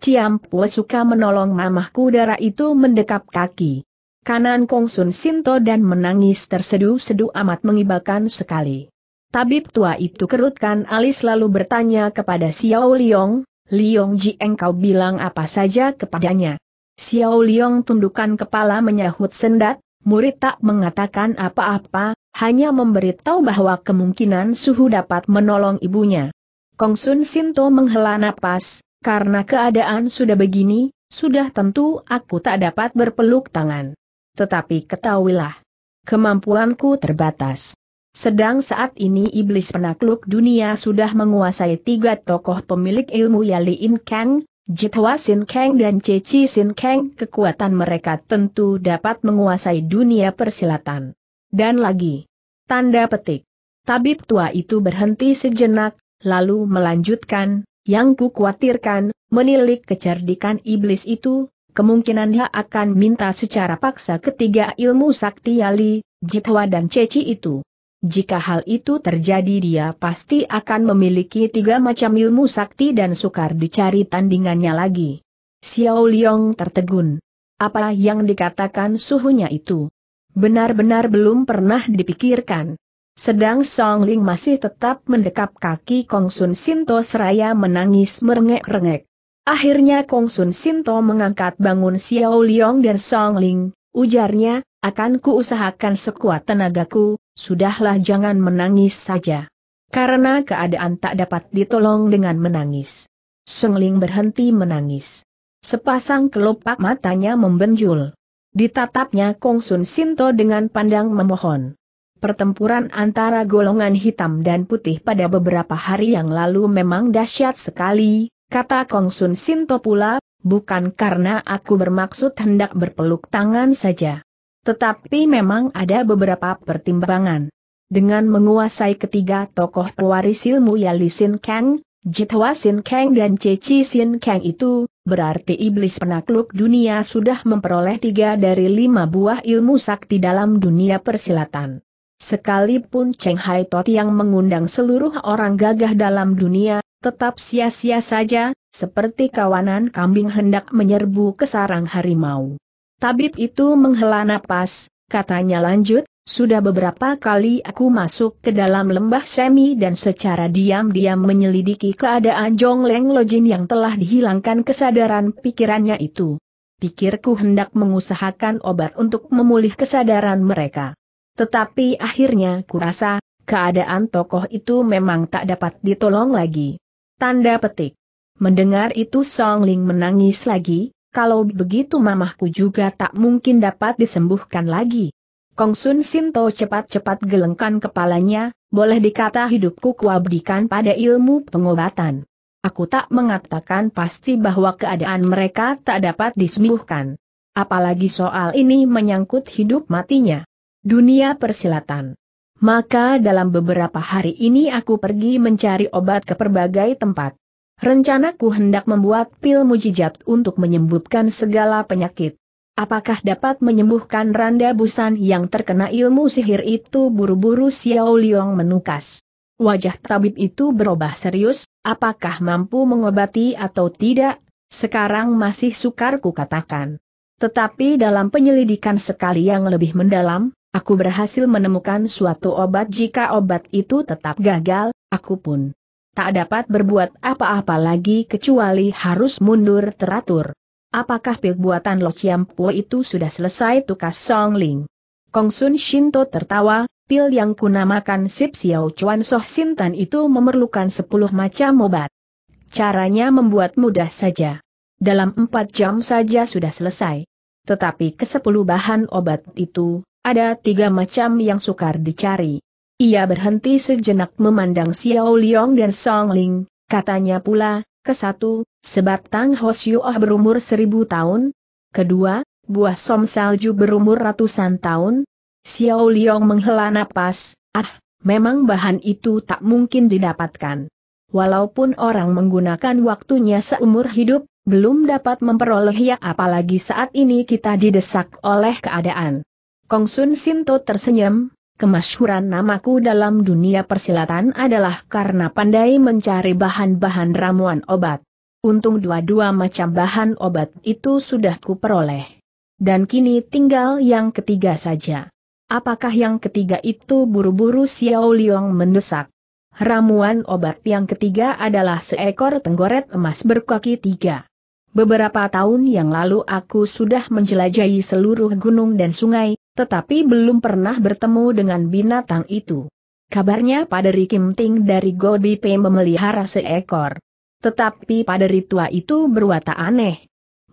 Ciampu suka menolong mamahku darah itu mendekap kaki. Kanan Kong Sun Sinto dan menangis terseduh sedu amat mengibakan sekali. Tabib tua itu kerutkan alis lalu bertanya kepada Xiao Liong, Liong Ji engkau bilang apa saja kepadanya. Xiao Liong tundukkan kepala menyahut sendat, murid tak mengatakan apa-apa, hanya memberitahu bahwa kemungkinan Suhu dapat menolong ibunya. Kong Sun Sinto menghela napas, karena keadaan sudah begini, sudah tentu aku tak dapat berpeluk tangan. Tetapi ketahuilah, kemampuanku terbatas. Sedang saat ini iblis penakluk dunia sudah menguasai tiga tokoh pemilik ilmu Yali In Kang, Jitwa Sin Kang dan Ceci Sin Kang. Kekuatan mereka tentu dapat menguasai dunia persilatan. Dan lagi. Tanda petik. Tabib tua itu berhenti sejenak, lalu melanjutkan, yang ku khawatirkan, menilik kecerdikan iblis itu, kemungkinan dia akan minta secara paksa ketiga ilmu sakti Yali, Jitwa dan Ceci itu. Jika hal itu terjadi dia pasti akan memiliki tiga macam ilmu sakti dan sukar dicari tandingannya lagi. Xiao Liong tertegun. Apa yang dikatakan suhunya itu? Benar-benar belum pernah dipikirkan. Sedang Song Ling masih tetap mendekap kaki Kong Sun Sinto seraya menangis merengek-rengek. Akhirnya Kong Sun Sinto mengangkat bangun Xiao Liang dan Song Ling, ujarnya, akan kuusahakan sekuat tenagaku, sudahlah jangan menangis saja. Karena keadaan tak dapat ditolong dengan menangis. Song Ling berhenti menangis. Sepasang kelopak matanya membenjul. Ditatapnya Kong Sun Sinto dengan pandang memohon. Pertempuran antara golongan hitam dan putih pada beberapa hari yang lalu memang dahsyat sekali, kata Kong Sun Sinto pula, bukan karena aku bermaksud hendak berpeluk tangan saja. Tetapi memang ada beberapa pertimbangan. Dengan menguasai ketiga tokoh pewaris ilmu Yali Sin Kang, Jitwa Sin Kang dan Ceci Sin Kang itu, berarti iblis penakluk dunia sudah memperoleh tiga dari lima buah ilmu sakti dalam dunia persilatan. Sekalipun Cheng Hai Tot yang mengundang seluruh orang gagah dalam dunia, tetap sia-sia saja, seperti kawanan kambing hendak menyerbu ke sarang harimau. Tabib itu menghela napas, katanya lanjut, sudah beberapa kali aku masuk ke dalam lembah semi dan secara diam-diam menyelidiki keadaan Jong Leng Lojin yang telah dihilangkan kesadaran pikirannya itu. Pikirku hendak mengusahakan obat untuk memulih kesadaran mereka. Tetapi akhirnya kurasa, keadaan tokoh itu memang tak dapat ditolong lagi. Tanda petik. Mendengar itu Song Ling menangis lagi, kalau begitu mamahku juga tak mungkin dapat disembuhkan lagi. Kong Sun Sinto cepat-cepat gelengkan kepalanya, boleh dikata hidupku kuabdikan pada ilmu pengobatan. Aku tak mengatakan pasti bahwa keadaan mereka tak dapat disembuhkan. Apalagi soal ini menyangkut hidup matinya. Dunia persilatan. Maka dalam beberapa hari ini aku pergi mencari obat ke berbagai tempat. Rencanaku hendak membuat pil mujijat untuk menyembuhkan segala penyakit. Apakah dapat menyembuhkan randa busan yang terkena ilmu sihir itu buru-buru Xiao Liang menukas. Wajah tabib itu berubah serius, apakah mampu mengobati atau tidak, sekarang masih sukar kukatakan. Tetapi dalam penyelidikan sekali yang lebih mendalam, aku berhasil menemukan suatu obat jika obat itu tetap gagal, aku pun tak dapat berbuat apa-apa lagi kecuali harus mundur teratur. Apakah pil buatan Lo Chiam Puo itu sudah selesai tukas Song Ling? Kong Sun Shinto tertawa, pil yang kunamakan Sip Xiao Chuan Soh Sintan itu memerlukan sepuluh macam obat. Caranya membuat mudah saja. Dalam empat jam saja sudah selesai. Tetapi kesepuluh bahan obat itu, ada tiga macam yang sukar dicari. Ia berhenti sejenak memandang Xiao Liang dan Song Ling, katanya pula, Kesatu, sebab Tang Oh berumur seribu tahun. Kedua, buah som salju berumur ratusan tahun. Xiao Liang menghela napas, ah, memang bahan itu tak mungkin didapatkan. Walaupun orang menggunakan waktunya seumur hidup, belum dapat memperoleh ya apalagi saat ini kita didesak oleh keadaan. Kong Sun Sinto tersenyum, Kemasyuran namaku dalam dunia persilatan adalah karena pandai mencari bahan-bahan ramuan obat. Untung dua-dua macam bahan obat itu sudah kuperoleh. Dan kini tinggal yang ketiga saja. Apakah yang ketiga itu buru-buru Xiao Liang mendesak? Ramuan obat yang ketiga adalah seekor tenggoret emas berkaki tiga. Beberapa tahun yang lalu aku sudah menjelajahi seluruh gunung dan sungai, tetapi belum pernah bertemu dengan binatang itu. Kabarnya pada Kim Ting dari Gobi P memelihara seekor. Tetapi pada tua itu berwatak aneh.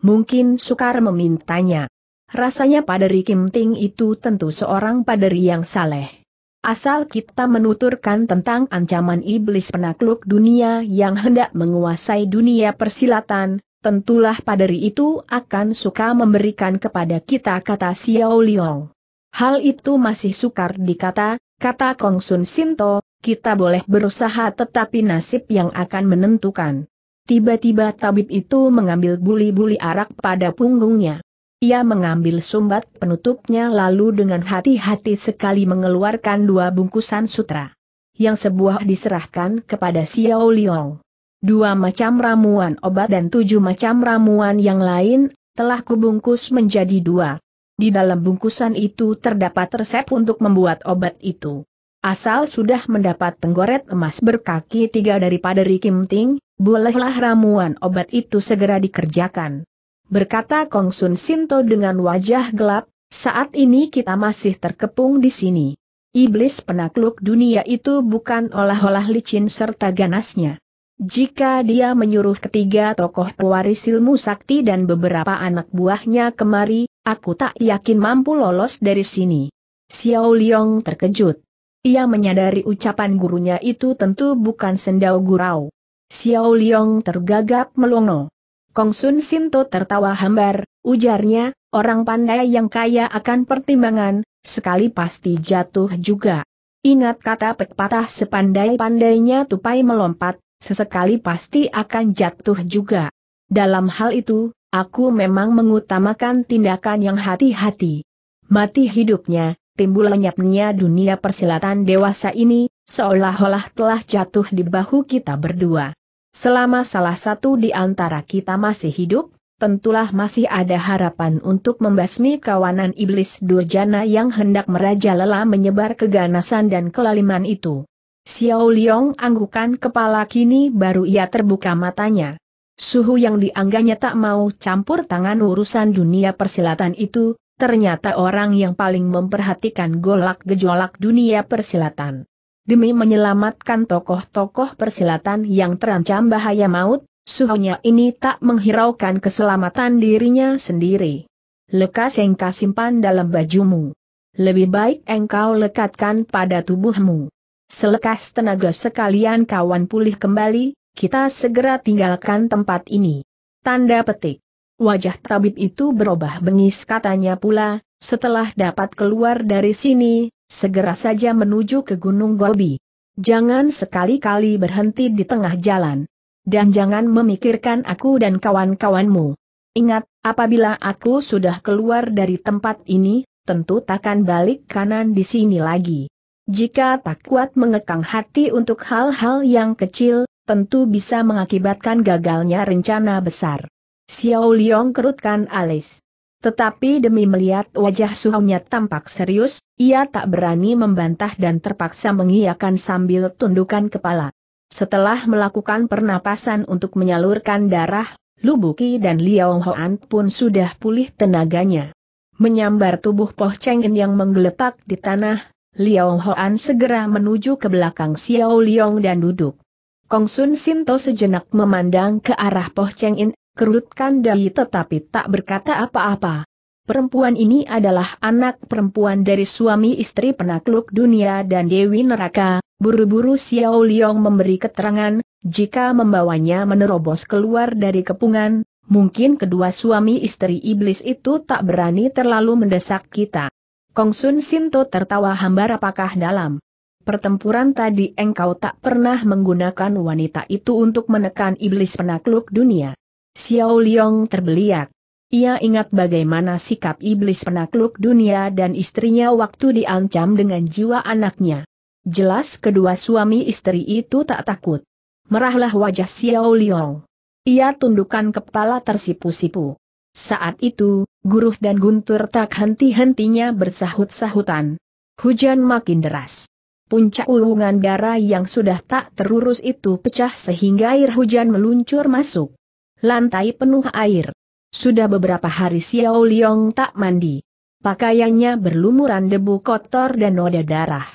Mungkin sukar memintanya. Rasanya pada Kim Ting itu tentu seorang paderi yang saleh. Asal kita menuturkan tentang ancaman iblis penakluk dunia yang hendak menguasai dunia persilatan, tentulah paderi itu akan suka memberikan kepada kita kata Xiao Liong. Hal itu masih sukar dikata, kata Kong Sun Sinto, kita boleh berusaha tetapi nasib yang akan menentukan. Tiba-tiba tabib itu mengambil buli-buli arak pada punggungnya. Ia mengambil sumbat penutupnya lalu dengan hati-hati sekali mengeluarkan dua bungkusan sutra. Yang sebuah diserahkan kepada Xiao Liong dua macam ramuan obat dan tujuh macam ramuan yang lain, telah kubungkus menjadi dua. Di dalam bungkusan itu terdapat resep untuk membuat obat itu. Asal sudah mendapat penggoret emas berkaki tiga daripada Rikim Ting, bolehlah ramuan obat itu segera dikerjakan. Berkata Kong Sun Sinto dengan wajah gelap, saat ini kita masih terkepung di sini. Iblis penakluk dunia itu bukan olah-olah licin serta ganasnya. Jika dia menyuruh ketiga tokoh pewaris ilmu sakti dan beberapa anak buahnya kemari, aku tak yakin mampu lolos dari sini. Xiao Liong terkejut. Ia menyadari ucapan gurunya itu tentu bukan sendau gurau. Xiao Liong tergagap melongo. Kong Sun Sinto tertawa hambar, ujarnya, orang pandai yang kaya akan pertimbangan, sekali pasti jatuh juga. Ingat kata pepatah sepandai-pandainya tupai melompat, sesekali pasti akan jatuh juga. Dalam hal itu, aku memang mengutamakan tindakan yang hati-hati. Mati hidupnya, timbul lenyapnya dunia persilatan dewasa ini, seolah-olah telah jatuh di bahu kita berdua. Selama salah satu di antara kita masih hidup, tentulah masih ada harapan untuk membasmi kawanan iblis durjana yang hendak merajalela menyebar keganasan dan kelaliman itu. Xiao Liong anggukan kepala kini baru ia terbuka matanya. Suhu yang dianggapnya tak mau campur tangan urusan dunia persilatan itu, ternyata orang yang paling memperhatikan golak gejolak dunia persilatan. Demi menyelamatkan tokoh-tokoh persilatan yang terancam bahaya maut, suhunya ini tak menghiraukan keselamatan dirinya sendiri. Lekas engkau simpan dalam bajumu. Lebih baik engkau lekatkan pada tubuhmu. Selekas tenaga sekalian kawan pulih kembali, kita segera tinggalkan tempat ini. Tanda petik. Wajah tabib itu berubah bengis katanya pula, setelah dapat keluar dari sini, segera saja menuju ke Gunung Gobi. Jangan sekali-kali berhenti di tengah jalan. Dan jangan memikirkan aku dan kawan-kawanmu. Ingat, apabila aku sudah keluar dari tempat ini, tentu takkan balik kanan di sini lagi. Jika tak kuat mengekang hati untuk hal-hal yang kecil, tentu bisa mengakibatkan gagalnya rencana besar. Xiao Liang kerutkan alis. Tetapi demi melihat wajah suhunya tampak serius, ia tak berani membantah dan terpaksa mengiyakan sambil tundukan kepala. Setelah melakukan pernapasan untuk menyalurkan darah, Lubuki dan Liao Hoan pun sudah pulih tenaganya. Menyambar tubuh Poh Cheng yang menggeletak di tanah, Liao Hoan segera menuju ke belakang Xiao Liong dan duduk. Kong Sun Sinto sejenak memandang ke arah Poh Cheng In, kerutkan dahi tetapi tak berkata apa-apa. Perempuan ini adalah anak perempuan dari suami istri penakluk dunia dan Dewi Neraka, buru-buru Xiao Liong memberi keterangan, jika membawanya menerobos keluar dari kepungan, mungkin kedua suami istri iblis itu tak berani terlalu mendesak kita. Sun Sinto tertawa hambar apakah dalam pertempuran tadi engkau tak pernah menggunakan wanita itu untuk menekan iblis penakluk dunia. Xiao Liong terbeliak. Ia ingat bagaimana sikap iblis penakluk dunia dan istrinya waktu diancam dengan jiwa anaknya. Jelas kedua suami istri itu tak takut. Merahlah wajah Xiao Liong. Ia tundukkan kepala tersipu-sipu. Saat itu, guruh dan guntur tak henti-hentinya bersahut-sahutan. Hujan makin deras. Puncak ulungan darah yang sudah tak terurus itu pecah sehingga air hujan meluncur masuk. Lantai penuh air. Sudah beberapa hari Xiao Liong tak mandi. Pakaiannya berlumuran debu kotor dan noda darah.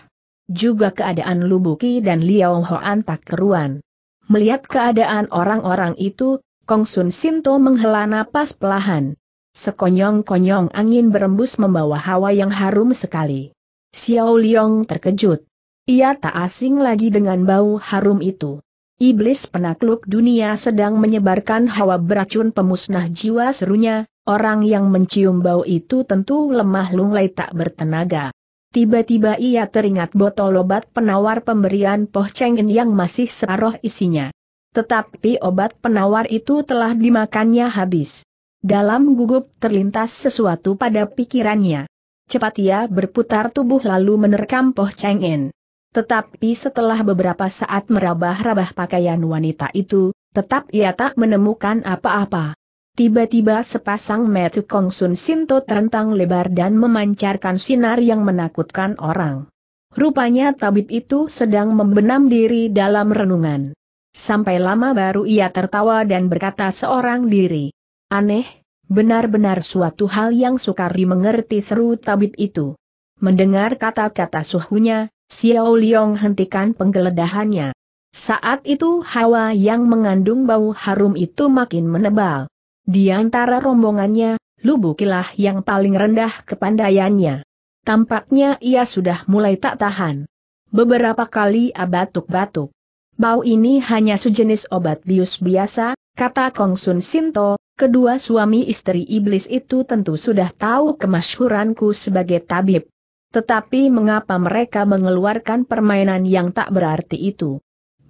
Juga keadaan Lubuki dan Liao Hoan tak keruan. Melihat keadaan orang-orang itu, Kong Sun Sinto menghela napas pelahan. Sekonyong-konyong angin berembus membawa hawa yang harum sekali. Xiao Liong terkejut. Ia tak asing lagi dengan bau harum itu. Iblis penakluk dunia sedang menyebarkan hawa beracun pemusnah jiwa serunya, orang yang mencium bau itu tentu lemah lunglai tak bertenaga. Tiba-tiba ia teringat botol obat penawar pemberian Poh Cheng yang masih separoh isinya. Tetapi obat penawar itu telah dimakannya habis. Dalam gugup terlintas sesuatu pada pikirannya. Cepat ia berputar tubuh lalu menerkam Poh Cheng En. Tetapi setelah beberapa saat merabah-rabah pakaian wanita itu, tetap ia tak menemukan apa-apa. Tiba-tiba sepasang metu Kong Sun Sinto terentang lebar dan memancarkan sinar yang menakutkan orang. Rupanya tabib itu sedang membenam diri dalam renungan. Sampai lama baru ia tertawa dan berkata seorang diri. Aneh, benar-benar suatu hal yang sukar dimengerti seru tabib itu. Mendengar kata-kata suhunya, Xiao Liong hentikan penggeledahannya. Saat itu hawa yang mengandung bau harum itu makin menebal. Di antara rombongannya, Lubukilah yang paling rendah kepandaiannya. Tampaknya ia sudah mulai tak tahan. Beberapa kali abatuk-batuk. Bau ini hanya sejenis obat bius biasa, kata Kong Sun Sinto, kedua suami istri iblis itu tentu sudah tahu kemasyhuranku sebagai tabib. Tetapi mengapa mereka mengeluarkan permainan yang tak berarti itu?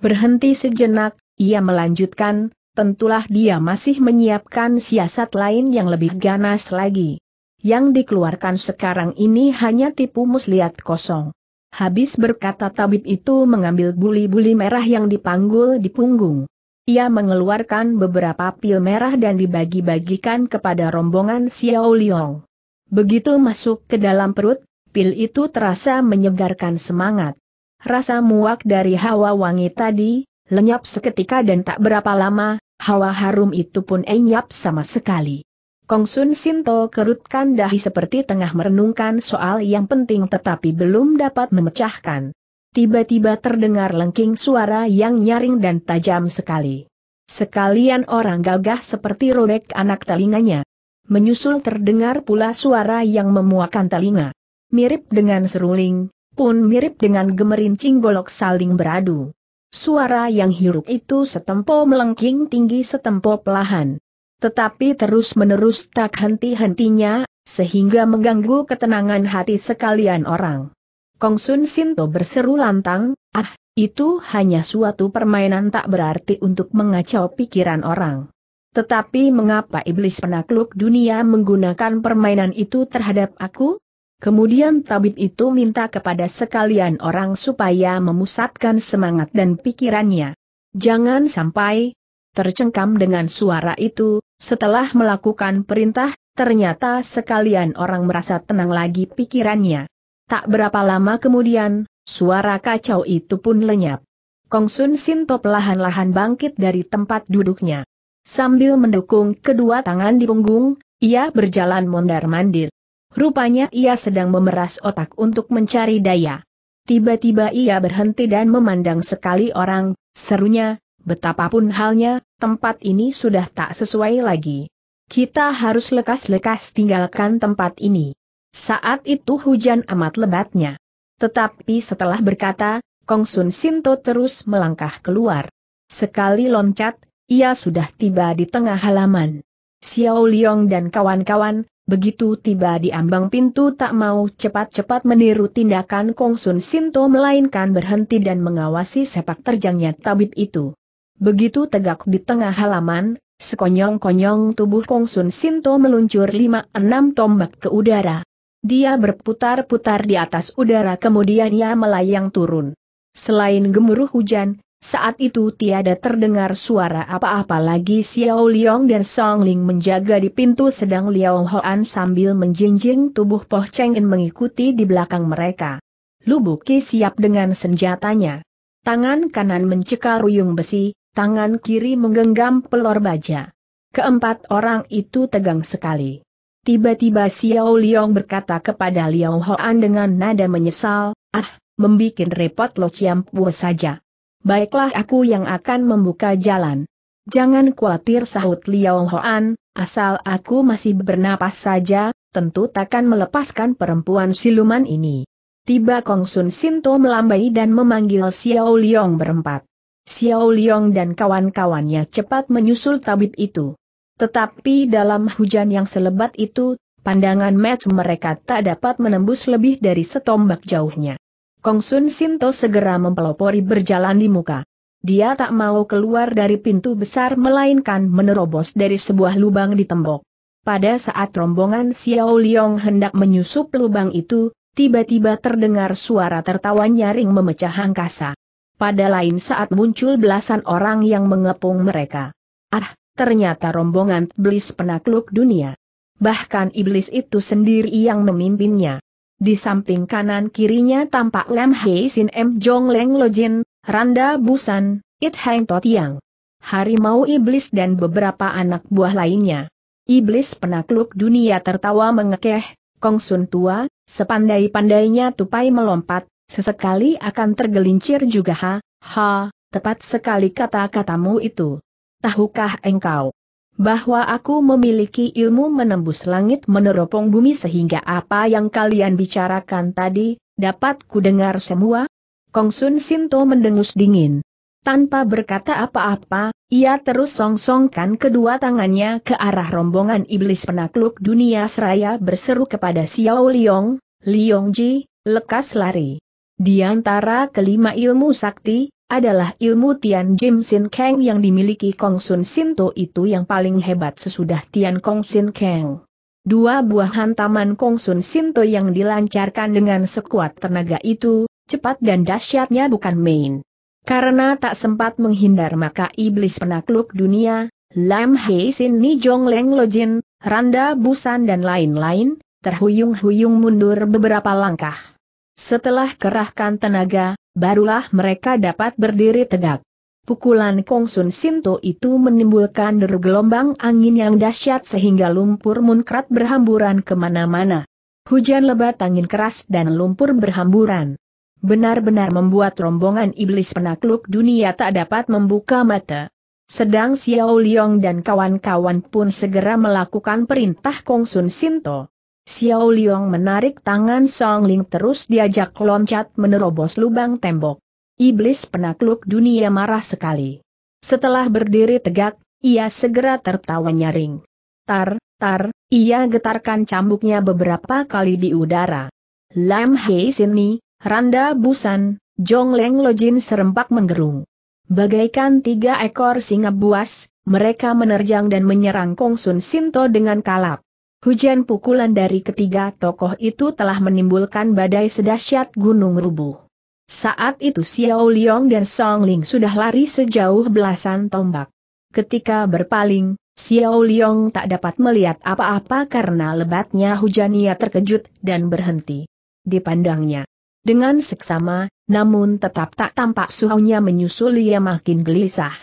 Berhenti sejenak, ia melanjutkan, tentulah dia masih menyiapkan siasat lain yang lebih ganas lagi. Yang dikeluarkan sekarang ini hanya tipu muslihat kosong. Habis berkata tabib itu mengambil buli-buli merah yang dipanggul di punggung. Ia mengeluarkan beberapa pil merah dan dibagi-bagikan kepada rombongan Xiao Liang. Begitu masuk ke dalam perut, pil itu terasa menyegarkan semangat. Rasa muak dari hawa wangi tadi, lenyap seketika dan tak berapa lama, hawa harum itu pun enyap sama sekali. Sun Sinto kerutkan dahi seperti tengah merenungkan soal yang penting tetapi belum dapat memecahkan. Tiba-tiba terdengar lengking suara yang nyaring dan tajam sekali. Sekalian orang gagah seperti robek anak telinganya. Menyusul terdengar pula suara yang memuakan telinga. Mirip dengan seruling, pun mirip dengan gemerincing golok saling beradu. Suara yang hiruk itu setempo melengking tinggi setempo pelahan tetapi terus-menerus tak henti-hentinya, sehingga mengganggu ketenangan hati sekalian orang. Kong Sun Sinto berseru lantang, ah, itu hanya suatu permainan tak berarti untuk mengacau pikiran orang. Tetapi mengapa iblis penakluk dunia menggunakan permainan itu terhadap aku? Kemudian tabib itu minta kepada sekalian orang supaya memusatkan semangat dan pikirannya. Jangan sampai, tercengkam dengan suara itu, setelah melakukan perintah, ternyata sekalian orang merasa tenang lagi pikirannya. Tak berapa lama kemudian, suara kacau itu pun lenyap. Kong Sun top lahan-lahan bangkit dari tempat duduknya. Sambil mendukung kedua tangan di punggung, ia berjalan mondar-mandir. Rupanya ia sedang memeras otak untuk mencari daya. Tiba-tiba ia berhenti dan memandang sekali orang, serunya, betapapun halnya, tempat ini sudah tak sesuai lagi. Kita harus lekas-lekas tinggalkan tempat ini. Saat itu hujan amat lebatnya. Tetapi setelah berkata, Kong Sun Sinto terus melangkah keluar. Sekali loncat, ia sudah tiba di tengah halaman. Xiao Liong dan kawan-kawan, begitu tiba di ambang pintu tak mau cepat-cepat meniru tindakan Kong Sun Sinto melainkan berhenti dan mengawasi sepak terjangnya tabib itu. Begitu tegak di tengah halaman, sekonyong-konyong tubuh Kong Sun Sinto meluncur lima enam tombak ke udara. Dia berputar-putar di atas udara kemudian ia melayang turun. Selain gemuruh hujan, saat itu tiada terdengar suara apa-apa lagi Xiao Liang dan Song Ling menjaga di pintu sedang Liao Hoan sambil menjinjing tubuh Poh Cheng In mengikuti di belakang mereka. Lubuki siap dengan senjatanya. Tangan kanan mencekal ruyung besi, tangan kiri menggenggam pelor baja. Keempat orang itu tegang sekali. Tiba-tiba Xiao Liang berkata kepada Liao Hoan dengan nada menyesal, ah, membuat repot Lo Chiampu saja. Baiklah aku yang akan membuka jalan. Jangan khawatir sahut Liao Hoan, asal aku masih bernapas saja, tentu takkan melepaskan perempuan siluman ini. Tiba Kong Sun Sinto melambai dan memanggil Xiao Liang berempat. Xiao Liong dan kawan-kawannya cepat menyusul tabib itu. Tetapi dalam hujan yang selebat itu, pandangan match mereka tak dapat menembus lebih dari setombak jauhnya. Kong Sun Sinto segera mempelopori berjalan di muka. Dia tak mau keluar dari pintu besar melainkan menerobos dari sebuah lubang di tembok. Pada saat rombongan Xiao Liong hendak menyusup lubang itu, tiba-tiba terdengar suara tertawa nyaring memecah angkasa pada lain saat muncul belasan orang yang mengepung mereka. Ah, ternyata rombongan iblis penakluk dunia. Bahkan iblis itu sendiri yang memimpinnya. Di samping kanan kirinya tampak Lam Hei Sin M Jong Leng Lo Jin, Randa Busan, It Hang To Tiang. Harimau Iblis dan beberapa anak buah lainnya. Iblis penakluk dunia tertawa mengekeh, Kong Sun Tua, sepandai-pandainya tupai melompat, Sesekali akan tergelincir juga ha, ha, tepat sekali kata-katamu itu. Tahukah engkau bahwa aku memiliki ilmu menembus langit meneropong bumi sehingga apa yang kalian bicarakan tadi, dapat kudengar semua? Kong Sun Sinto mendengus dingin. Tanpa berkata apa-apa, ia terus songsongkan kedua tangannya ke arah rombongan iblis penakluk dunia seraya berseru kepada Xiao Liong, Liong Ji, lekas lari. Di antara kelima ilmu sakti, adalah ilmu Tian Jim Sin Kang yang dimiliki Kong Sun Sinto itu yang paling hebat sesudah Tian Kong Sin Kang. Dua buah hantaman Kong Sun Sinto yang dilancarkan dengan sekuat tenaga itu, cepat dan dahsyatnya bukan main. Karena tak sempat menghindar maka iblis penakluk dunia, Lam Hei Sin Ni Jong Leng Lo Jin, Randa Busan dan lain-lain, terhuyung-huyung mundur beberapa langkah. Setelah kerahkan tenaga, barulah mereka dapat berdiri tegak. Pukulan Kongsun Sinto itu menimbulkan deru gelombang angin yang dahsyat sehingga lumpur munkrat berhamburan kemana-mana. Hujan lebat angin keras dan lumpur berhamburan. Benar-benar membuat rombongan iblis penakluk dunia tak dapat membuka mata. Sedang Xiao Liong dan kawan-kawan pun segera melakukan perintah Kongsun Sinto. Xiao Liang menarik tangan Song Ling terus diajak loncat menerobos lubang tembok. Iblis penakluk dunia marah sekali. Setelah berdiri tegak, ia segera tertawa nyaring. Tar, tar, ia getarkan cambuknya beberapa kali di udara. Lam Hei Sini, Randa Busan, Jong Leng Lojin serempak menggerung. Bagaikan tiga ekor singa buas, mereka menerjang dan menyerang Kong Sun Sinto dengan kalap. Hujan pukulan dari ketiga tokoh itu telah menimbulkan badai sedahsyat gunung rubuh. Saat itu Xiao Liang dan Song Ling sudah lari sejauh belasan tombak. Ketika berpaling, Xiao Liang tak dapat melihat apa-apa karena lebatnya hujan ia terkejut dan berhenti. Dipandangnya. Dengan seksama, namun tetap tak tampak suhunya menyusul ia makin gelisah.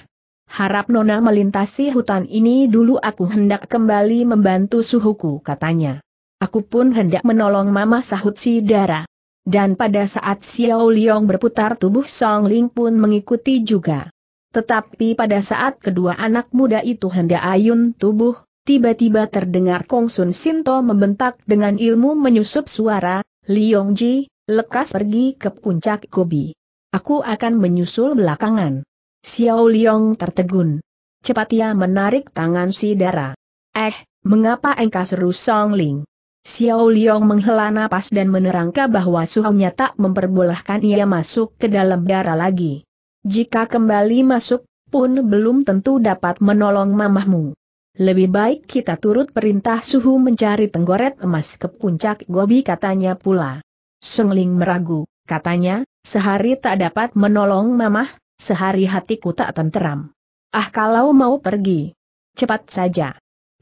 Harap Nona melintasi hutan ini dulu aku hendak kembali membantu suhuku katanya. Aku pun hendak menolong Mama sahut si Dara. Dan pada saat Xiao Liong berputar tubuh Song Ling pun mengikuti juga. Tetapi pada saat kedua anak muda itu hendak ayun tubuh, tiba-tiba terdengar Kong Sun Sinto membentak dengan ilmu menyusup suara, Liong Ji, lekas pergi ke puncak Gobi. Aku akan menyusul belakangan. Xiao Liong tertegun. Cepat ia menarik tangan si Dara. Eh, mengapa engkau seru Song Ling? Xiao Liong menghela napas dan menerangkan bahwa suhunya tak memperbolehkan ia masuk ke dalam darah lagi. Jika kembali masuk, pun belum tentu dapat menolong mamahmu. Lebih baik kita turut perintah suhu mencari tenggoret emas ke puncak gobi katanya pula. Sengling meragu, katanya, sehari tak dapat menolong mamah, Sehari hatiku tak tenteram. Ah kalau mau pergi. Cepat saja.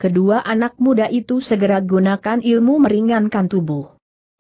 Kedua anak muda itu segera gunakan ilmu meringankan tubuh.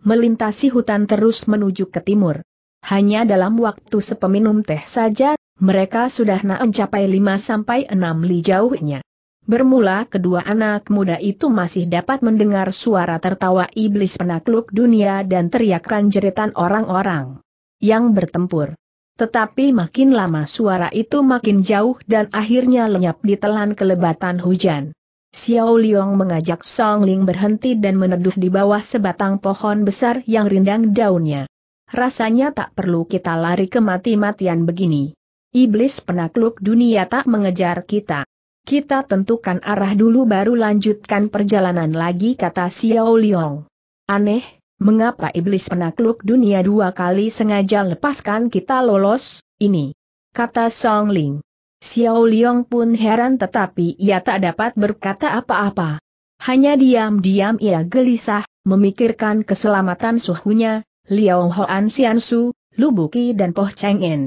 Melintasi hutan terus menuju ke timur. Hanya dalam waktu sepeminum teh saja, mereka sudah capai mencapai 5-6 li jauhnya. Bermula kedua anak muda itu masih dapat mendengar suara tertawa iblis penakluk dunia dan teriakan jeritan orang-orang yang bertempur. Tetapi makin lama suara itu makin jauh dan akhirnya lenyap di telan kelebatan hujan. Xiao Liang mengajak Song Ling berhenti dan meneduh di bawah sebatang pohon besar yang rindang daunnya. Rasanya tak perlu kita lari ke mati-matian begini. Iblis penakluk dunia tak mengejar kita. Kita tentukan arah dulu baru lanjutkan perjalanan lagi kata Xiao Liang. Aneh, mengapa iblis penakluk dunia dua kali sengaja lepaskan kita lolos, ini. Kata Song Ling. Xiao Liang pun heran tetapi ia tak dapat berkata apa-apa. Hanya diam-diam ia gelisah, memikirkan keselamatan suhunya, Liao Hoan Xian Su, Lubuki dan Poh Cheng In.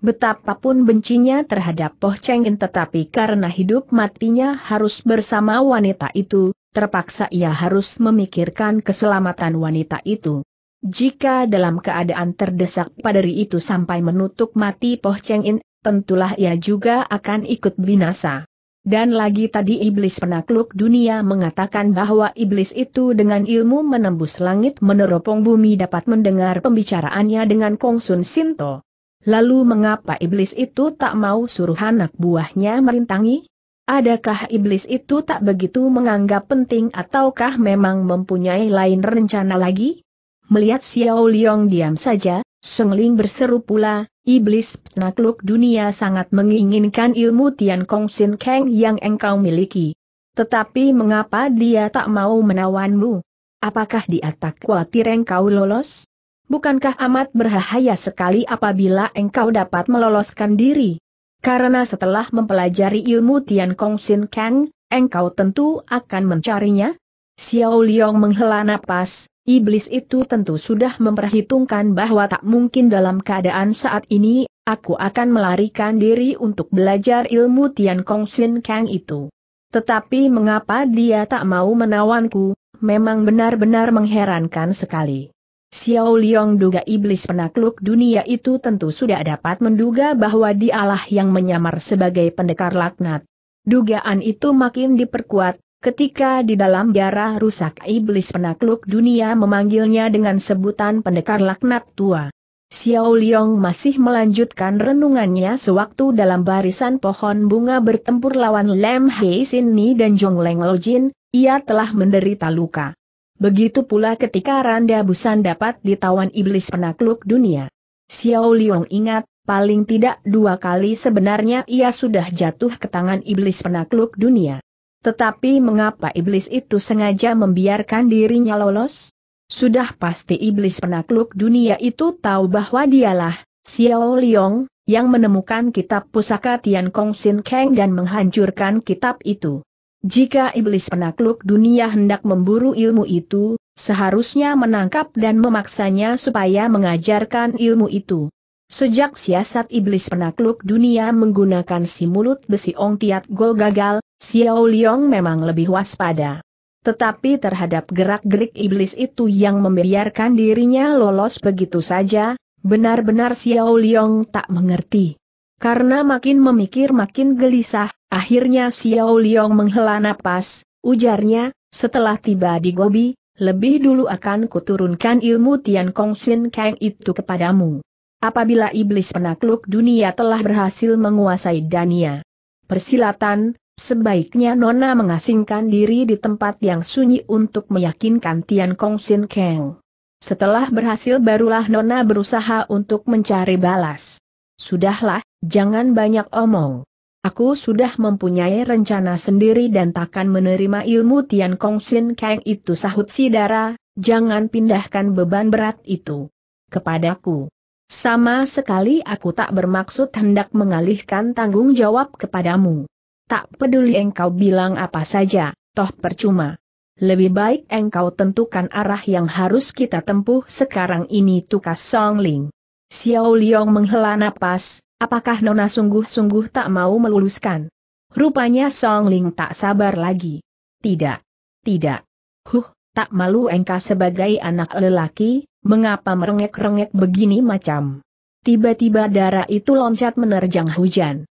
Betapapun bencinya terhadap Poh Cheng In tetapi karena hidup matinya harus bersama wanita itu, terpaksa ia harus memikirkan keselamatan wanita itu. Jika dalam keadaan terdesak padari itu sampai menutup mati Poh Cheng In, tentulah ia juga akan ikut binasa. Dan lagi tadi iblis penakluk dunia mengatakan bahwa iblis itu dengan ilmu menembus langit meneropong bumi dapat mendengar pembicaraannya dengan Kong Sun Sinto. Lalu mengapa iblis itu tak mau suruh anak buahnya merintangi? Adakah iblis itu tak begitu menganggap penting ataukah memang mempunyai lain rencana lagi? Melihat Xiao Liang diam saja, Seng Ling berseru pula, iblis penakluk dunia sangat menginginkan ilmu Tian Kong Sin Kang yang engkau miliki. Tetapi mengapa dia tak mau menawanmu? Apakah dia tak khawatir engkau lolos? Bukankah amat berbahaya sekali apabila engkau dapat meloloskan diri? Karena setelah mempelajari ilmu Tian Kong Sin Kang, engkau tentu akan mencarinya? Xiao Liang menghela napas, iblis itu tentu sudah memperhitungkan bahwa tak mungkin dalam keadaan saat ini, aku akan melarikan diri untuk belajar ilmu Tian Kong Sin Kang itu. Tetapi mengapa dia tak mau menawanku, memang benar-benar mengherankan sekali. Xiao Liang duga iblis penakluk dunia itu tentu sudah dapat menduga bahwa dialah yang menyamar sebagai pendekar laknat. Dugaan itu makin diperkuat, ketika di dalam biara rusak iblis penakluk dunia memanggilnya dengan sebutan pendekar laknat tua. Xiao Liang masih melanjutkan renungannya sewaktu dalam barisan pohon bunga bertempur lawan Lam Hei Sin Ni dan Jong Leng Lo Jin, ia telah menderita luka. Begitu pula ketika Randa Busan dapat ditawan iblis penakluk dunia. Xiao Liong ingat, paling tidak dua kali sebenarnya ia sudah jatuh ke tangan iblis penakluk dunia. Tetapi mengapa iblis itu sengaja membiarkan dirinya lolos? Sudah pasti iblis penakluk dunia itu tahu bahwa dialah, Xiao Liong, yang menemukan kitab pusaka Tian Kong Sin Kang dan menghancurkan kitab itu. Jika iblis penakluk dunia hendak memburu ilmu itu, seharusnya menangkap dan memaksanya supaya mengajarkan ilmu itu. Sejak siasat iblis penakluk dunia menggunakan si mulut besi Ong Tiat Go gagal, Xiao Liong memang lebih waspada. Tetapi terhadap gerak-gerik iblis itu yang membiarkan dirinya lolos begitu saja, benar-benar Xiao Liong tak mengerti. Karena makin memikir makin gelisah, Akhirnya Xiao Liang menghela napas, ujarnya, setelah tiba di Gobi, lebih dulu akan kuturunkan ilmu Tian Kong Sin Kang itu kepadamu. Apabila iblis penakluk dunia telah berhasil menguasai Dania. Persilatan, sebaiknya Nona mengasingkan diri di tempat yang sunyi untuk meyakinkan Tian Kong Sin Kang. Setelah berhasil barulah Nona berusaha untuk mencari balas. Sudahlah, jangan banyak omong. Aku sudah mempunyai rencana sendiri dan takkan menerima ilmu Tian Kong Sin Kang itu sahut si Dara, jangan pindahkan beban berat itu. Kepadaku. Sama sekali aku tak bermaksud hendak mengalihkan tanggung jawab kepadamu. Tak peduli engkau bilang apa saja, toh percuma. Lebih baik engkau tentukan arah yang harus kita tempuh sekarang ini tukas Song Ling. Xiao Liang menghela napas, Apakah Nona sungguh-sungguh tak mau meluluskan? Rupanya Song Ling tak sabar lagi. Tidak. Tidak. Huh, tak malu engkau sebagai anak lelaki, mengapa merengek-rengek begini macam? Tiba-tiba darah itu loncat menerjang hujan.